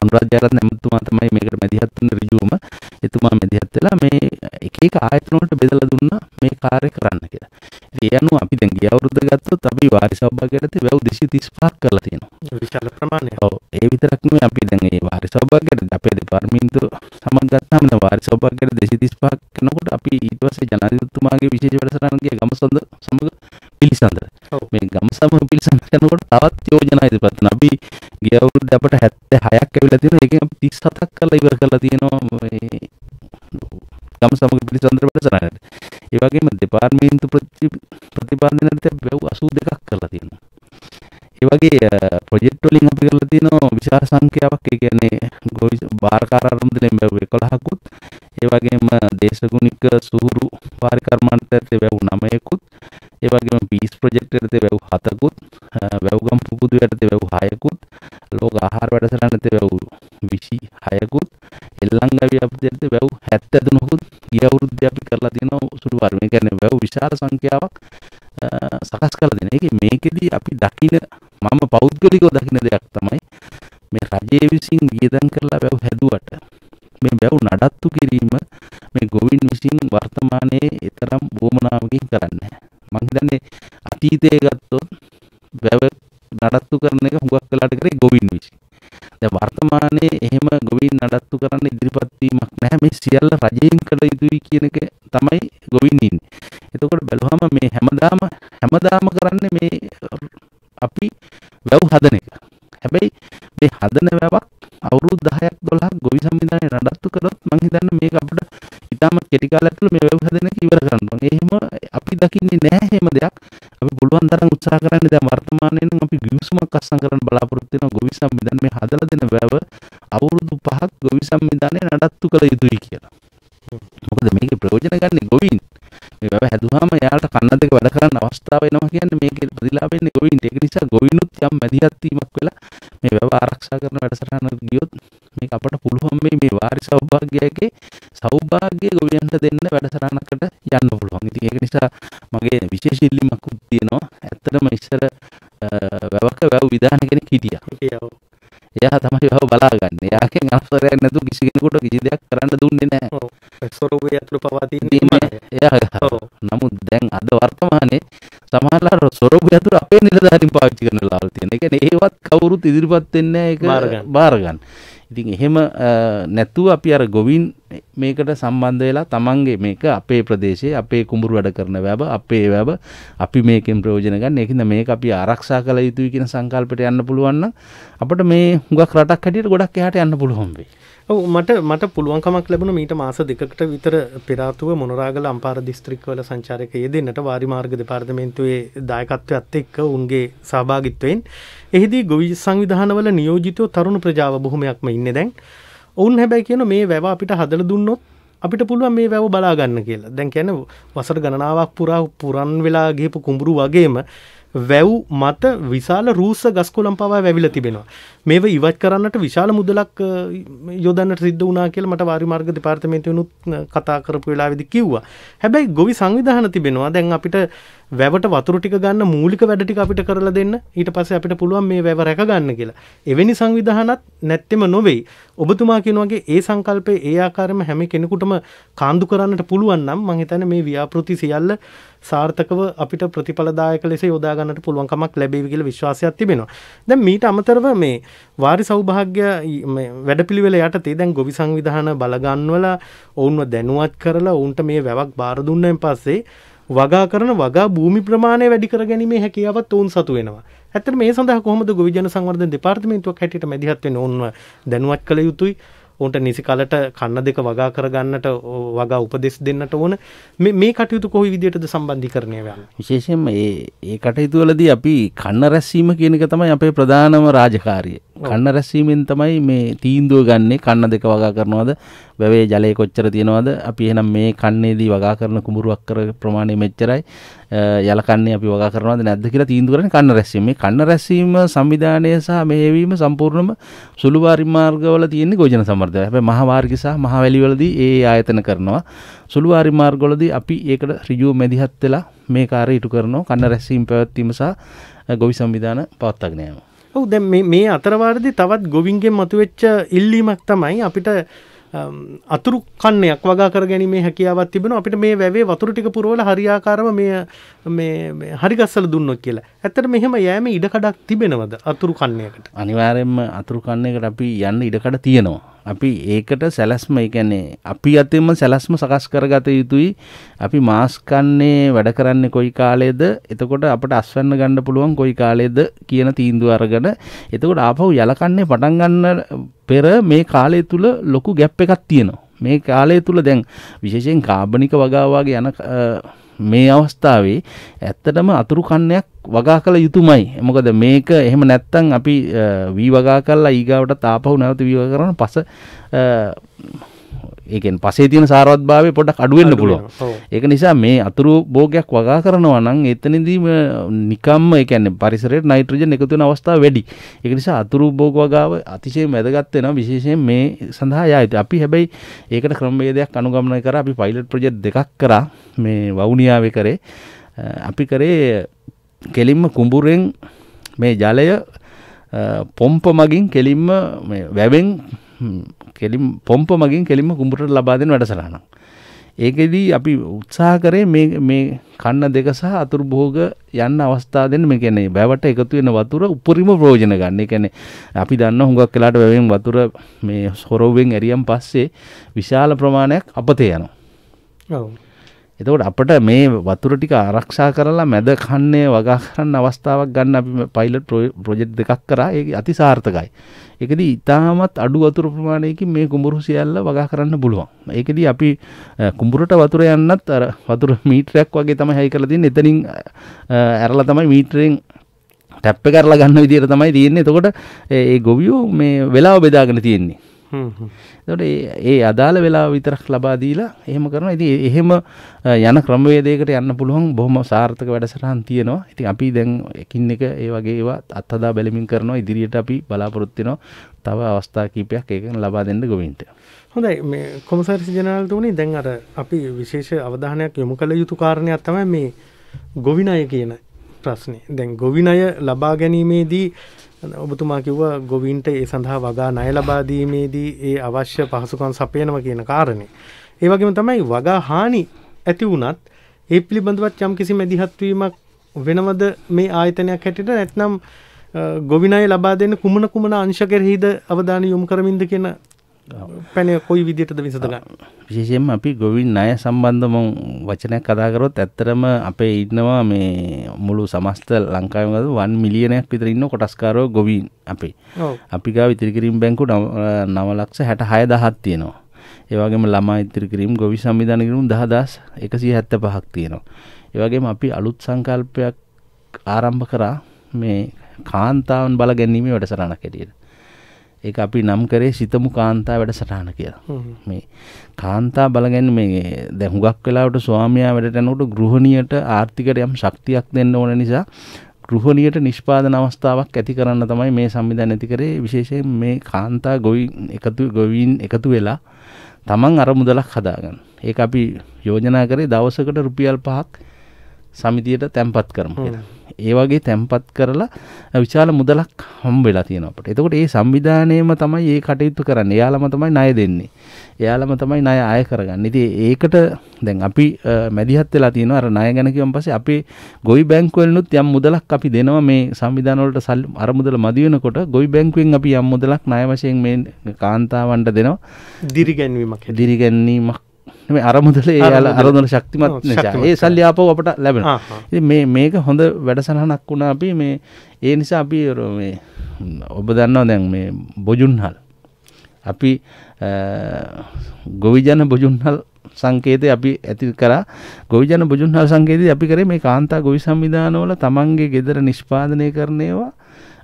අනුරාධ්‍යාරත්න ඇමතුමා තමයි මේකට මැදිහත් වුණ ඍජුවම එතුමා මැදිහත් වෙලා මේ එක එක ආයතන වලට බෙදලා දුන්නා මේ කාර්ය කරන්න කියලා. ඒ අනුව අපි දැන් ගිය අවුරුද්ද ගත්තොත් අපි වාරි සභාවකට වැව් 235ක් කරලා තියෙනවා. විශාල ප්‍රමාණයක්. ඔව් ඒ විතරක් නෙමෙයි අපි දැන් මේ වාරි සභාවකට අපේ දෙපාර්තමේන්තුව සමග ගත්තාම දැන් වාරි සභාවකට 235ක් කරනකොට අපි ඊට පස්සේ ජනාධිපතිතුමාගේ විශේෂ වැඩසටහන ගිය ගමසොඳ සමග පිළිසඳර මේ ගම සමූහ පිළිසඳර කරනකොට තවත් යෝජනා ඉදිරිපත් කරනවා. අපි ගිය අවුරුද්දේ අපට 76ක් ඇවිල්ලා තියෙනවා. ඒකෙන් අපි 37ක් කරලා ඉවර කරලා තියෙනවා මේ ගම සමග පිළිසඳර වැඩසටහනට. ඒ වගේම දෙපාර්තමේන්තු ප්‍රතිපාදනයට වැව් 82ක් කරලා තියෙනවා. ඒ වගේ ප්‍රොජෙක්ට් වලින් අපි කරලා තියෙනවා විශාල සංඛ්‍යාවක්. ඒ කියන්නේ බාරකාර ආරම්භයෙන් වැව් 11කුත් ඒ වගේම දේශගුණික සුහුරු පරිකර්මාන්තයත් වැව් 9කුත් ඒ වගේම පීස් ප්‍රොජෙක්ට් යටතේ වැව් 7කුත් වැව්ගම් පුපුදු යටතේ වැව් 6කුත් ලෝක ආහාර වැඩසටහන යටතේ වැව් 26කුත් එල්ලංගවි අපතේ යටතේ වැව් 73කුත් ගිය අවුරුද්දේ අපි කරලා තියෙනවා සුළු වර්ම. ඒ කියන්නේ වැව් විශාල සංඛ්‍යාවක් සකස් කරලා දෙන. ඒකේ මේකෙදී අපි දකින මම පෞද්ගලිකව දකින දෙයක් තමයි මේ රජයේ විසින් වියදම් කරලා වැව් හැදුවට මේ වැව් නඩත්තු කිරීම මේ ගොවින් විසින් වර්තමානයේ තරම් වුවමනාවකින් කරන්නේ නැහැ. මං හිතන්නේ අතීතයේ ගත්තොත් වැව නඩත්තු කරන එක හුඟක් වෙලාට කරේ ගොවින් විසින්. දැන් වර්තමානයේ එහෙම ගොවින් නඩත්තු කරන්න ඉදිරිපත් වීමක් නැහැ. මේ සියල්ල රජයෙන් කළ යුතුයි කියන එක තමයි ගොවින් ඉන්නේ. එතකොට බැලුවම මේ හැමදාම හැමදාම කරන්නේ මේ අපි වැව් හදන එක. හැබැයි මේ හදන වැවක් අවුරුදු 10ක් 12ක් ගොවි සංවිධානයේ නඩත්තු කළොත් මං හිතන්නේ මේක අපිට ඉතාලම කෙටි කාලයක් තුළ මේ වෙබ් හදන එක ඉවර කරනවා. එහෙම අපි දකින්නේ නැහැ එහෙම දෙයක්. අපි පුළුවන් තරම් උත්සාහ කරන්නේ දැන් වර්තමානයේ නම් අපි ගිවිසුමක් අස්සම් කරන්න බලාපොරොත්තු වෙනවා ගොවිසම් මිදන් මේ හදලා දෙන වැව අවුරුදු 5ක් ගොවිසම් මිදන්නේ නඩත්තු කළ යුතුයි කියලා. මොකද මේක ප්‍රයෝජන ගන්න ගොවින් මේ වැව හැදුවාම යාට කන්න දෙක වැඩ කරන්න අවස්ථාව එනවා කියන්නේ මේකේ ප්‍රතිලාභ වෙන්නේ ගොවින්ට ඒක නිසා ගොවිනුත් යම් මැදිහත් වීමක් වෙලා මේ වැව ආරක්ෂා කරන වැඩසටහනකට ගියොත් මේ අපට පුළුවන් මේ මේ වාරි සෞභාග්‍යයේ සෞභාග්‍ය ගොවියන්ට දෙන්න වැඩසටහනකට යන්න පුළුවන්. ඉතින් ඒක නිසා මගේ විශේෂ ඉල්ලීමක් තියෙනවා. ඇත්තටම ඉස්සර වැවක වැව් විධාන කෙනෙක් හිටියා. එයා තමයි වැව බලාගන්නේ. එයාගෙන් අවසරයක් නැතුව කිසි කෙනෙකුට කිසි දෙයක් කරන්න දුන්නේ නැහැ. ඔව්. ස්වරූපය අතුළු පවා තින්නේ එයා. ඔව්. නමුත් දැන් අද වර්තමානයේ සමහරලා සොරබු ඇතුළ අපේ නිලධාරීන් පාවිච්චි කරන ලාල් තියෙන. ඒ කියන්නේ ඒවත් කවුරුත් ඉදිරිපත් වෙන්නේ නැහැ ඒක බාර ගන්න. ඉතින් එහෙම නැතුව අපි අර ගොවින් මේකට සම්බන්ධ වෙලා තමන්ගේ මේක අපේ ප්‍රදේශයේ අපේ කුඹුරු වැඩ කරන වැබ අපේ වැබ අපි මේකෙන් ප්‍රයෝජන ගන්න. ඒකින්ද මේක අපි ආරක්ෂා කළ යුතුයි කියන සංකල්පයට යන්න පුළුවන් නම් අපිට මේ හුඟක් රටක් හැටියට ගොඩක් එහාට යන්න පුළුවන් වෙයි.
ඔව මට මට පුළුවන්කමක් ලැබුණ මීට මාස දෙකට විතර පෙරාතුව මොනරාගල අම්පාර දිස්ත්‍රික්වල සංචාරක යෙදෙන්නට වාරි මාර්ග දෙපාර්තමේන්තුවේ දායකත්වයක්ත් එක්ක උන්ගේ සභාගිත්වයෙන් එහිදී ගොවි සංවිධානවල නියෝජිතව තරුණ ප්‍රජාව බොහොමයක්ම ඉන්න දැන් ඔවුන් හැබැයි කියන මේ වැව අපිට හදල දුන්නොත් අපිට පුළුවන් මේ වැව බලාගන්න කියලා දැන් කියන වසර ගණනාවක් පුරා පුරන් වෙලා ගේපු කුඹුරු වගේම වැව් මත විශාල රූස ගස්කොලම් පවා වැවිල තිබෙනවා. මේව ඉවත් කරන්නට විශාල මුදලක් යොදන්නට සිද්ධ වනා කියල මට වාරි මාර්ග දෙපාර්තමේන්තියනුත් කතා කරපු වෙලාවෙදි කිව්වා. හැබැයි ගොවි සංවිධාන තිබෙනවා දැන් අපිට වැවට වතුර ටික ගන්න මූලික වැඩ ටික අපිට කරලා දෙන්න ඊට පස්සේ අපිට පුළුවන් මේ වැව රැක ගන්න කියලා. එවැනි සංවිධානත් නැත්තෙම නොවේ. ඔබතුමා කියනවාගේ ඒ සංකල්පේ ඒ ආකාරයෙන්ම හැම කෙනෙකුටම කාන්දු කරන්නට පුළුවන් නම් මං හිතන්නේ මේ ව්‍යාපෘති සියල්ල සාර්ථකව අපිට ප්‍රතිඵලදායක ලෙස යොදා ගන්නට පුළුවන්කමක් ලැබේවි කියලා විශ්වාසයක් තිබෙනවා. දැන් මීට අමතරව මේ වාරි සෞභාග්‍ය වැඩපිළිවෙල යටතේ දැන් ගොවි සංවිධාන බලගන්වලා ඔවුන්ව දැනුවත් කරලා ඔවුන්ට මේ වැවක් බාර දුන්නෙන් පස්සේ වගා කරන වගා භූමි ප්‍රමාණය වැඩි කර ගැනීමේ හැකියාවත් ඔවුන් සතු වෙනවා. ඇත්තට මේ සඳහා කොහොමද ගොවිජන සංවර්ධන දෙපාර්තමේන්තුවක් හැටියට මැදිහත් වෙන්න ඕන්ව දැනුවත් කළ යුතුයි. ඔවුන්ට නිසි කලට කන්න දෙක වගා කරගන්නට වගා උපදෙස් දෙන්නට ඕන මේ කටයුතු කොයි විදියටද සම්බන්ධිකරණය වන්න
විශේෂයෙන්ම ඒ ඒ කටයුතුවලදී අපි කන්න රැස්වීම කියනක තමයි අපේ ප්‍රධානම රාජකාරිය කන්න රැස්වීමෙන් තමයි මේ තීන්දුව ගන්නේ කන්න දෙක වගා කරනවද වැවේ ජලය කොච්චර තියෙනවද අපි එහෙනම් මේ කන්නේදී වගා කරන කුඹුරුවක් කර ප්‍රමාණය මෙච්චරයි යල කන්නේ අපි වගා කරනවද නැද්ද කියලා තීන්දුව කරන්නේ කන්න රැස්වීම. මේ කන්න රැස්වීම සංවිධානය සහ මෙහෙවීම සම්පූර්ණම සුළු වාරිම් මාර්ගවල තියෙන ගෝජන සමර්ථය. හැබැයි මහ මාර්ග සහ මහ වැලිවලදී ඒ ආයතන කරනවා. සුළු වාරිම් මාර්ගවලදී අපි ඒකට ඍජුව මැදිහත් වෙලා මේ කාර්ය ඉටු කරනවා. කන්න රැස්වීම පැවැත්වීම සහ ගොවි සංවිධාන පවත්වාගෙන යනවා.
ඔව් දැන් මේ මේ අතරවාරදී තවත් ගොවින්ගෙන් මතුවෙච්ච ඉල්ලීමක් තමයි අපිට අතුරු කන්නයක් වගා කර ගැනීමේ හැකියාවක් තිබෙනවා අපිට මේ වැවේ වතුර ටික පුරවලා හරියාකාරව මේ මේ හරිගස්සලා දුන්නොත් කියලා. ඇත්තට මෙහෙම යෑමේ ඉඩකඩක් තිබෙනවද අතුරු කන්නයකට?
අනිවාර්යයෙන්ම අතුරු කන්නයකට අපි යන්න ඉඩකඩ තියෙනවා. අපි ඒකට සැලැස්ම එකන්නේ අපි අතිම සැලැස්ම සකස් කරගත යුතුයි අපි මාස්කන්නේ වැඩ කරන්නේ කොයි කාලේද එතකොට අපට අස්වන්න ගණ්ඩ පුළුවන් කොයි කාලේද කියන තීන්දු අරගෙන එතකොට ආපහු යලකන්නේ පටන්ගන්න පෙර මේ කාලය තුළ ලොකු ගැප් එකක් තියෙනවා මේ කාලය තුළ දැන් විශේෂයෙන් කාබනික වගාවාගේ යන මේ අවස්ථාවේ ඇත්තටම අතුරු කන්නයක් වගා කළ යුතුමයි මොකද මේක එහෙම නැත්තං අපි වී වගා කල්ලා ඊගාවට තාපහු නැවත වීව කරන පස ඒකෙන් පසේ තියෙන සාරවත්භාවය පොඩක් අඩුවෙන්න පුළුවන් ඒක නිසා මේ අතුරු භෝගයක් වගා කරනවා නම් එතනදීම නිකම්ම ඒ කියන්නේ පරිසරයට නයිට්‍රජන් එකතු වෙන අවස්ථාව වැඩි ඒක නිසා අතුරු භෝග වගාව අතිශයින් වැදගත් වෙනවා විශේෂයෙන් මේ සඳහා යා යුතුයි අපි හැබැයි ඒකට ක්‍රමවේදයක් අනුගමනය කරා අපි පයිලට් ප්‍රොජෙක්ට් දෙකක් කරා මේ වවුනියාවේ කරේ අපි කරේ කෙලින්ම කුඹුරෙන් මේ ජලය පොම්ප මගින් කෙලින්ම වැවෙන් කෙලින් පොම්ප මගින් කෙලිම කුඹුරට ලබා දෙන වැඩසටහනක්. ඒකෙදී අපි උත්සාහ කරේ මේ මේ කන්න දෙක සහ අතුරු භෝග යන්න අවස්ථා දෙන්න මේ කියන්නේ බෑවට එකතු වෙන වතුර උපරිම ප්‍රයෝජන ගන්න. ඒ කියන්නේ අපි දන්න හුඟක් වෙලාට වැවෙන් වතුර මේ හොරවෙන් ඇරියන් පස්සේ විශාල ප්‍රමාණයක් අපතේ යනවා. ඔව්. එතකොට අපට මේ වතුර ටික ආරක්ෂා කරලා මැද කන්නේ වගා කරන්න අවස්ථාවක් ගන්න අපි පයිලට් ප්‍රොජෙක්ට් දෙකක් කරා ඒක අතිසාර්ථකයි. ඒකදී ඉතාමත් අඩු වතුර ප්‍රමාණයකින් මේ කුඹුරු සියල්ල වගා කරන්න පුළුවන්. ඒකදී අපි කුඹුරට වතුර යන්නත් අර වතුර මීටරයක් වගේ තමයි හයි කරලා තින්නේ. එතනින් ඇරලා තමයි මීටරෙන් ටැප් එක කරලා ගන්න විදියට තමයි තියෙන්නේ. එතකොට ඒ ගොවියෝ මේ වෙලාව බෙදාගෙන තියෙන්නේ.
එතකොට
ඒ අදාළ වෙලාව විතරක් ලබා දීලා එහෙම කරනවා. ඉතින් එහෙම යන ක්‍රමවේදයකට යන්න පුළුවන් බොහොම සාර්ථක වැඩසටහන් තියෙනවා. ඉතින් අපි දැන් එකින් එක ඒ වගේ ඒවා අත්හදා බැලමින් කරනවා. ඉදිරියට අපි බලාපොරොත්තු වෙනවා. තව අවස්ථා කිහිපයක් ඒකෙන් ලබා දෙන්න ගොවින්ට.
හොඳයි මේ කොමසාරිස් ජනරාල්තුමනි දැන් අර අපි විශේෂ අවධානයක් යොමු කළ යුතු කාරණයක් තමයි මේ ගොවිනය කියන ප්‍රශ්නේ. දැන් ගොවිනය ලබා ගැනීමේදී ඔබතුමා කිව්වා ගොවින්ට ඒ සඳහා වගා ණය ලබා දීමේදී ඒ අවශ්‍ය පහසුකම් සපයනවා කියන කාරණේ. ඒ වගේම තමයි වගා හානි ඇති වුණත් ඒ පිළිබඳවත් යම් කිසි මැදිහත් වීමක් වෙනවද මේ ආයතනයක් හැටියට නැත්නම් ගොවිණය ලබා දෙන්න කුමන කුමන අංශ කෙරෙහිද අවධානය යොමු කරමින්ද කියන පැනේ කොයි විදිහටද විසඳ ගන්න
විශේෂයෙන්ම අපි ගොවින් ණය සම්බන්ධ මම වචනයක් කතා කරොත් ඇත්තටම අපේ ඉන්නවා මේ මුළු සමස්ත ලංකාවේ මොකද 1 මිලියනයක් විතර ඉන්න කොටස්කාරෝ ගොවින් අපේ අපි ගාව ඉතිරි කිරීම බැංකු 9 ලක්ෂ 66000ක් තියෙනවා ඒ වගේම ළමා ඉතිරි කිරීම ගොවි සංවිධාන කිරීම 10175ක් තියෙනවා ඒ වගේම අපි අලුත් සංකල්පයක් ආරම්භ කරා මේ කාන්තාවන් බල ගැනීමේ වැඩසටහනක් ඇටියෙද ඒක අපි නම් කරේ සිතමු කාන්තා වැඩසටහන කියලා. මේ කාන්තා බලගන්න මේ දැන් හුඟක් වෙලාවට ස්වාමියා වැඩට යනකොට ගෘහණියට ආර්ථිකයට යම් ශක්තියක් දෙන්න ඕන නිසා ගෘහණියට නිෂ්පාදන අවස්ථාවක් ඇති කරන්න තමයි මේ සංවිධානය ඇති කරේ විශේෂයෙන් මේ කාන්තා ගොවින් එකතු ගොවීන් එකතු වෙලා තමන් අරමුදලක් හදාගන්න. ඒක අපි යෝජනා කරේ දවසකට රුපියල් 5ක් සමිතියට තැන්පත් කරමු කියලා. ඒ වගේ තැන්පත් කරලා විශාල මුදලක් හම්බ වෙලා තියෙනවා අපට. එතකොට මේ සංවිධානයේම තමයි මේ කටයුතු කරන්නේ. එයාලම තමයි ණය දෙන්නේ. එයාලම තමයි ණය ආය කරගන්නේ. ඉතින් ඒකට දැන් අපි මැදිහත් වෙලා තියෙනවා අර ණය ගැන කියවන් පස්සේ අපි ගොවි බැංකුවලනුත් යම් මුදලක් අපි දෙනවා මේ සංවිධාන වලට සල්ලි අර මුදල මදි වෙනකොට ගොවි බැංකුවෙන් අපි යම් මුදලක් ණය වශයෙන් මේ කාන්තාවන්ට දෙනවා. දිරිගැන්වීමක්. දිරිගැන්වීමක් මේ අරමුදල ඒ අරමුදල ශක්තිමත් නිසා ඒ සල්ලි ආපහු අපට ලැබෙනවා. ඉතින් මේ මේක හොඳ වැඩසටහනක් වුණා අපි මේ ඒ නිසා අපි මේ ඔබ දන්නවා දැන් මේ බොජුන්හල් අපි ගොවිජන බොජුන්හල් සංකේතය අපි ඇති කරා ගොවිජන බොජුන්හල් සංකේතය අපි කරේ මේ කාන්තා ගොවි සංවිධානවල තමන්ගේ ගෙදර නිෂ්පාදනය කරන ඒවා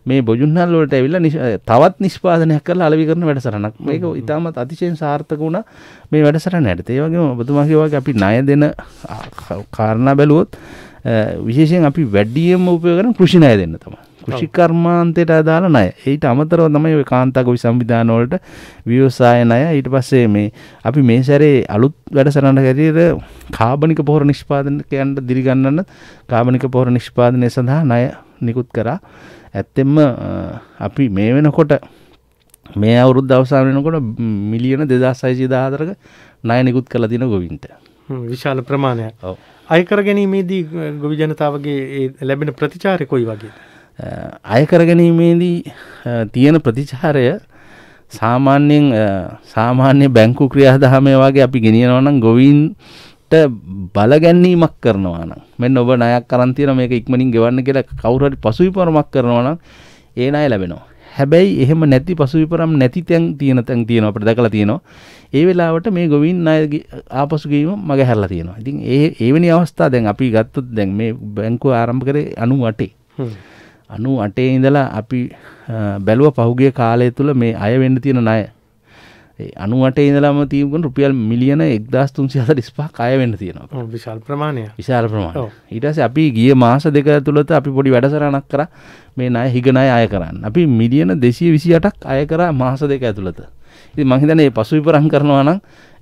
මේ බොජුන්හල් වලට ඇවිල්ලා තවත් නිෂ්පාදනයක් කරලා අලවි කරන වැඩසටහනක්. මේක ඉතාමත් අතිශයින් සාර්ථක වුණා මේ වැඩසටහන ඇරෙත. ඒ වගේම ඔබතුමාගේ වගේ අපි ණය දෙන කාරණා බැලුවොත් විශේෂයෙන් අපි වැඩියෙන්ම උපයෝග කරන කෘෂි ණය දෙන්න තමයි. කෘෂි කර්මාන්තයට අදාළ ණය. ඊට අමතරව තමයි ওই කාන්තාකවි සංවිධාන වලට ව්‍යවසාය ණය. ඊට පස්සේ මේ අපි මේ සැරේ අලුත් වැඩසටහනක ඇරෙත කාබනික පොහොර නිෂ්පාදනයකට දිරිගන්නන කාබනික පොහොර නිෂ්පාදනය සඳහා ණය නිකුත් කරා. ඇත්තෙම අපි මේ වෙනකොට මේ අවුරුද්ද අවසාන වෙනකොට මිලියන 2614ක ණය නිකුත් කරලා දින ගොවින්ට.
විශාල ප්‍රමාණයක්. ඔව්. අය කර ගැනීමේදී ගොවි ජනතාවගේ ලැබෙන ප්‍රතිචාරය කොයි වගේද?
අය කර ගැනීමේදී තියෙන ප්‍රතිචාරය සාමාන්‍යයෙන් සාමාන්‍ය බැංකු ක්‍රියාදාමය වගේ අපි ගෙනියනවා නම් ගොවීන් බලගැන්වීමක් කරනවා නම් මෙන්න ඔබ ණයක් අරන් තියෙන මේක ඉක්මනින් ගෙවන්න කියලා කවුරු හරි පසුවිපරමක් කරනවා නම් ඒ ණය ලැබෙනවා. හැබැයි එහෙම නැති පසුවිපරම් නැති තැන් තියෙන තැන් තියෙනවා අපිට දැකලා තියෙනවා. ඒ වෙලාවට මේ ගොවින් ණය ආපසු ගීම මගේ හැරලා තියෙනවා. ඉතින් ඒ එවැනි අවස්ථා දැන් අපි ගත්තොත් දැන් මේ බැංකුව ආරම්භ කරේ 98. අනු අටේ ඉඳලා අපි බැලුව පහුගේ කාලය තුළ මේ අය වෙන්න තියෙන ණය අනුවට ඉඳලාම තිීබුණ රුපියල් මිලියන එක්දස්තුන්සි හත ස්පා කයවෙන්න තියෙනවා
විශාල් ප්‍රමාණය
විශාල ප්‍රමාණ ඉටස අපි ගිය මාස දෙක තුළත අපි පොඩි වැඩසරණක් කර මේ නය හිගනය අය කරන්න අපි මිලියන දෙසිය විසි අටක් අය කර මාස දෙක ඇතුළත මහිතන ඒ පසු විපරං කරනවා නම්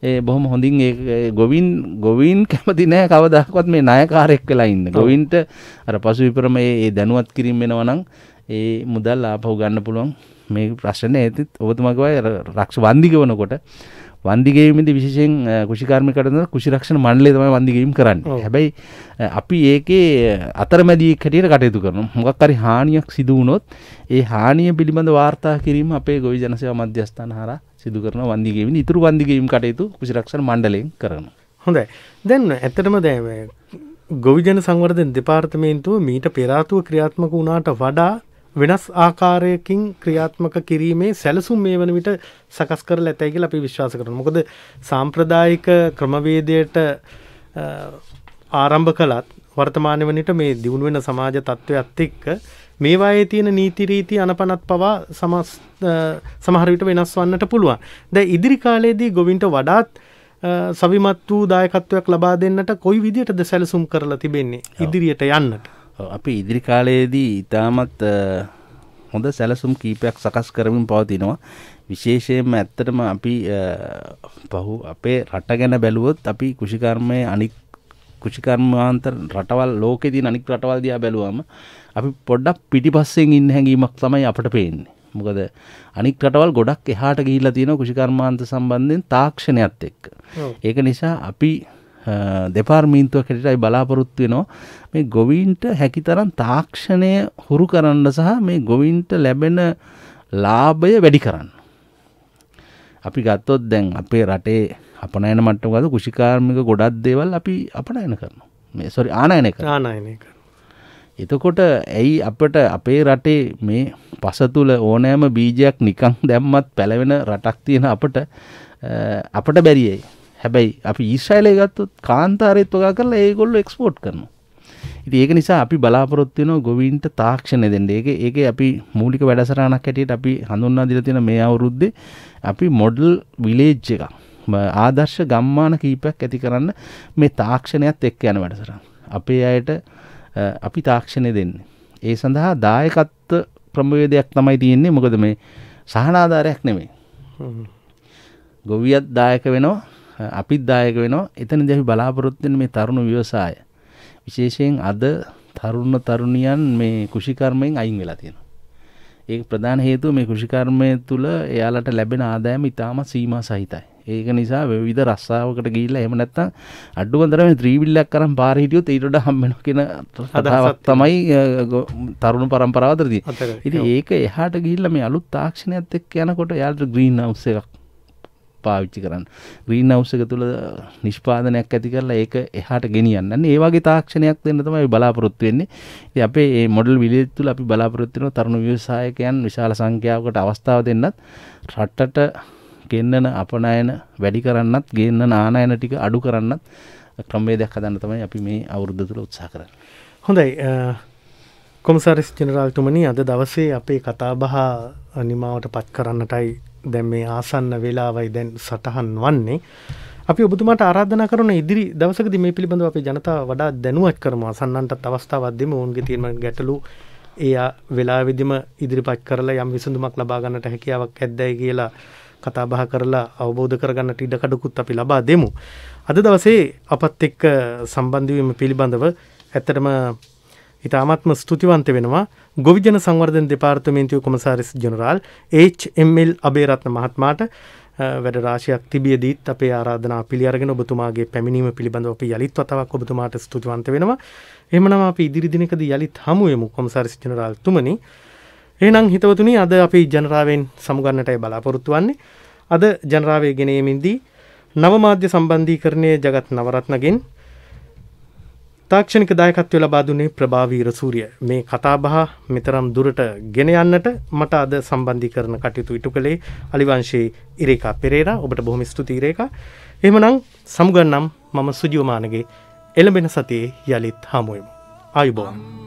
ඒ බොහොම හොඳින් ඒ ගොවින් ගොවින් කැමති නෑ කවදක්වත් මේ නයකාරෙක් වෙලා ඉන්න ගොවින්ට අර පසු විපරම ඒ දැනුවත් කිරීම වෙනවනම් ඒ මුදල් ආපහු ගන්න පුළුවන් මේ ප්‍රශ්න ඇති ඔබතුමගවයි රක්ෂ වන්දිග වනකොට වන්දිගේමද විශෂයෙන් කෘෂිකාර්මිකටන කුෂිරක්ෂණ මණ්ඩලේ තමයි වන්දිගීම් කරන්න හැබැයි අපි ඒකේ අතර මැදී කටියට කටයුතු කරන මොකක්කරි හානියක් සිදුවනොත් ඒ හානිය පිළිබඳ වාර්තා කිරීම අපේ ගොවි ජනසය මධ්‍යස්ථාන හර සිදු කරන වන්දිගේම ඉතුරු වන්දිගේම් කටයුතු කුෂිරක්ෂණ මණ්ඩලයෙන් කරන
හොඳයි දැන් ඇත්තටම දෑ ගොවිජන සංවර්ධන දෙපාර්තමේන්තුව මීට පෙරාතුව ක්‍රියාත්මක වුණාට වඩා වෙනස් ආකාරයකින් ක්‍රියාත්මක කිරීමේ සැලසුම් මේ වන විට සකස් කරලා ඇතැයි කියලා අපි විශ්වාස කරනවා. මොකද සාම්ප්‍රදායික ක්‍රමවේදයට ආරම්භ කළත් වර්තමාන වනිට මේ දියුණු වෙන සමාජ තත්ත්වයත් එක්ක මේවායේ තියෙන නීති රීති අනපනත් පවා සමස් සමහර විට වෙනස් වන්නට පුළුවන්. දැන් ඉදිරි කාලයේදී ගොවින්ට වඩාත් සවිමත් වූ දායකත්වයක් ලබා දෙන්නට කොයි විදිහටද සැලසුම් කරලා තිබෙන්නේ
ඉදිරියට යන්නට? අපි ඉදිරි කාලයේදී ඉතාමත් හොඳ සැලසුම් කීපයක් සකස් කරමින් පවතිනවා විශේෂයෙන්ම ඇත්තටම අපි පහු අපේ රට ගැන බැලුවොත් අපි කෘෂිකර්මය අනික් කෘෂිකර්මාන්තර රටවල් ලෝකෙදී අනික් රටවල් දිහා බැලුවම අපි පොඩ්ඩක් පිටිපස්සෙන් ඉන්න හැඟීමක් තමයි අපට පේන්නේ මොකද අනික් රටවල් ගොඩක් එහාට ගිහිල්ලා තියෙනවා කෘෂිකර්මාන්ත සම්බන්ධයෙන් තාක්ෂණයත් එක්ක ඒක නිසා අපි දෙපාර්මීන්තුවකටයි බලාපොරොත්තු වෙනවා මේ ගොවීන්ට හැකිතරම් තාක්ෂණය හුරු කරන්න සහ මේ ගොවින්ට ලැබෙන ලාභය වැඩි කරන්න. අපි ගත්තොත් දැන් අපේ රටේ අපනයන මට්ටම ගත කුෂිකාර්මික ගොඩක් දේවල් අපි අපනයන කරනවා. මේ සොරි ආනයනය කරනවා. ආනයනය කරනවා. එතකොට ඇයි අපට අපේ රටේ මේ පස තුල ඕනෑම බීජයක් නිකන් දැම්මත් පැලවෙන රටක් තියෙන අපට අපට බැරියයි. හැබැයි අපි ඊශ්‍රයිලය ගත්තොත් කාන්තාරයත් වගා කරලා ඒගොල්ලෝ එක්ස්පෝට් කරනවා. ඉතින් ඒක නිසා අපි බලාපොරොත්තු වෙනවා ගොවීන්ට තාක්ෂණය දෙන්න. ඒක ඒකේ අපි මූලික වැඩසටහනක් හැටියට අපි හඳුන්වා දීලා තියෙන මේ අවුරුද්දේ අපි මොඩල් විලේජ් එකක් ආදර්ශ ගම්මාන කීපයක් ඇති කරන්න මේ තාක්ෂණයත් එක්ක යන වැඩසටහන. අපේ අයට අපි තාක්ෂණය දෙන්නේ. ඒ සඳහා දායකත්ව ක්‍රමවේදයක් තමයි තියෙන්නේ. මොකද මේ සහනාධාරයක් නෙමෙයි. ගොවියත් දායක වෙනවා අපිත් දායක වෙනවා එතනදී අපි බලාපොරොත්තු වෙන මේ තරුණ ව්‍යවසාය විශේෂයෙන් අද තරුණ තරුණියන් මේ කුෂිකර්මයෙන් අයින් වෙලා තියෙනවා. ඒක ප්‍රධාන හේතුව මේ කුෂිකර්මය තුළ එයාලට ලැබෙන ආදායම ඉතාම සීමා සහිතයි. ඒක නිසා විවිධ රස්සාවකට ගිහිල්ලා එහෙම නැත්නම් අඩුවන්තරම ත්‍රිවිල්ලක් කරන් පාර හිටියොත් ඊට වඩා හම්බ වෙනවා කියන කතාවක් තමයි තරුණ පරම්පරාව අතර තියෙන්නේ. ඉතින් ඒක එහාට ගිහිල්ලා මේ අලුත් තාක්ෂණයත් එක්ක යනකොට එයාලට ග්‍රීන් හවුස් එකක් පාවිච්චි කරන්න. ග්‍රීන් හවුස් එක තුල නිෂ්පාදනයක් ඇති කරලා ඒක එහාට ගෙනියන්න. ඒ වගේ තාක්ෂණයක් දෙන්න තමයි බලාපොරොත්තු වෙන්නේ. ඉතින් අපේ මේ මොඩල් විලේජ් තුල අපි බලාපොරොත්තු වෙනවා තරුණ ව්‍යවසායකයන් විශාල සංඛ්‍යාවකට අවස්ථාව දෙන්නත් රටට ගෙන්නන අපනයන වැඩි කරන්නත් ගේන්න ආනයන ටික අඩු කරන්නත් ක්‍රමේදයක් හදන්න තමයි අපි මේ අවුරුද්ධ තුළ උත්සා කරන්න. හොඳයි කොමසාරිස් ජනරාල්තුමනි අද දවසේ
අපේ කතාබහ නිමාවට පත් කරන්නටයි දැන් මේ ආසන්න වේලාවයි දැන් සටහන් වන්නේ. අපි ඔබතුමාට ආරාධනා කරන ඉදිරි දවසකදී මේ පිළිබඳව අපේ ජනතාව වඩා දැනුවත් කරමු. අසන්නන්ටත් අවස්ථාවක් දෙමු. ඔවුන්ගේ තියෙන ගැටලු එයා වෙලාවෙදිම ඉදිරිපත් කරලා යම් විසඳුමක් ලබා ගන්නට හැකියාවක් ඇද්දයි කියලා කතා බහ කරලා අවබෝධ කරගන්නට ඉඩ කඩකුත් අපි ලබා දෙමු. අද දවසේ අපත් එක්ක සම්බන්ධ වීම පිළිබඳව ඇත්තටම ඉතාමත්ම ස්තුතිවන්ත වෙනවා ගොවිජන සංවර්ධන දෙපාර්තමේන්තිය කොමසාරිස් ජනරාල් HML අබේරත්න මහත්මාට වැඩ රාශයක් තිබියදීත් අපේ ආරාධනා පිළියරගෙන ඔබතුමාගේ පැමිණීම පිළිබඳව අපි යළිත් වතාවක් ඔබතුමාට ස්තුතිවන්ත වෙනවා. එහෙමනම් අපි ඉදිරි දිනකදී යළිත් හමු වෙමු කොමසාරිස් ජනරාල්තුමනි. එහෙනම් හිතවතුනි අද අපි ජනරාවෙන් සමුගන්නටයි බලාපොරොත්තු වෙන්නේ. අද ජනරාවේ ගෙනීමේදී නව මාධ්‍ය සම්බන්ධීකරණයේ ජගත් නවරත්නගෙන් තාක්ෂණික දායකත්වය ලබා දුන්නේ ප්‍රභාවීර සූරිය. මේ කතාබහ මෙතරම් දුරට ගෙන යන්නට මට අද සම්බන්ධීකරණ කටයුතු ඉටු කළේ අලිවංශයේ ඉරේකා පෙරේරා ඔබට බොහොම ස්තුතියි ඉරේකා. එහෙමනම් සමුගන්නම් මම සුජිවමානගේ එළඹෙන සතියේ යලිත් හමුවෙමු. ආයුබෝවන්.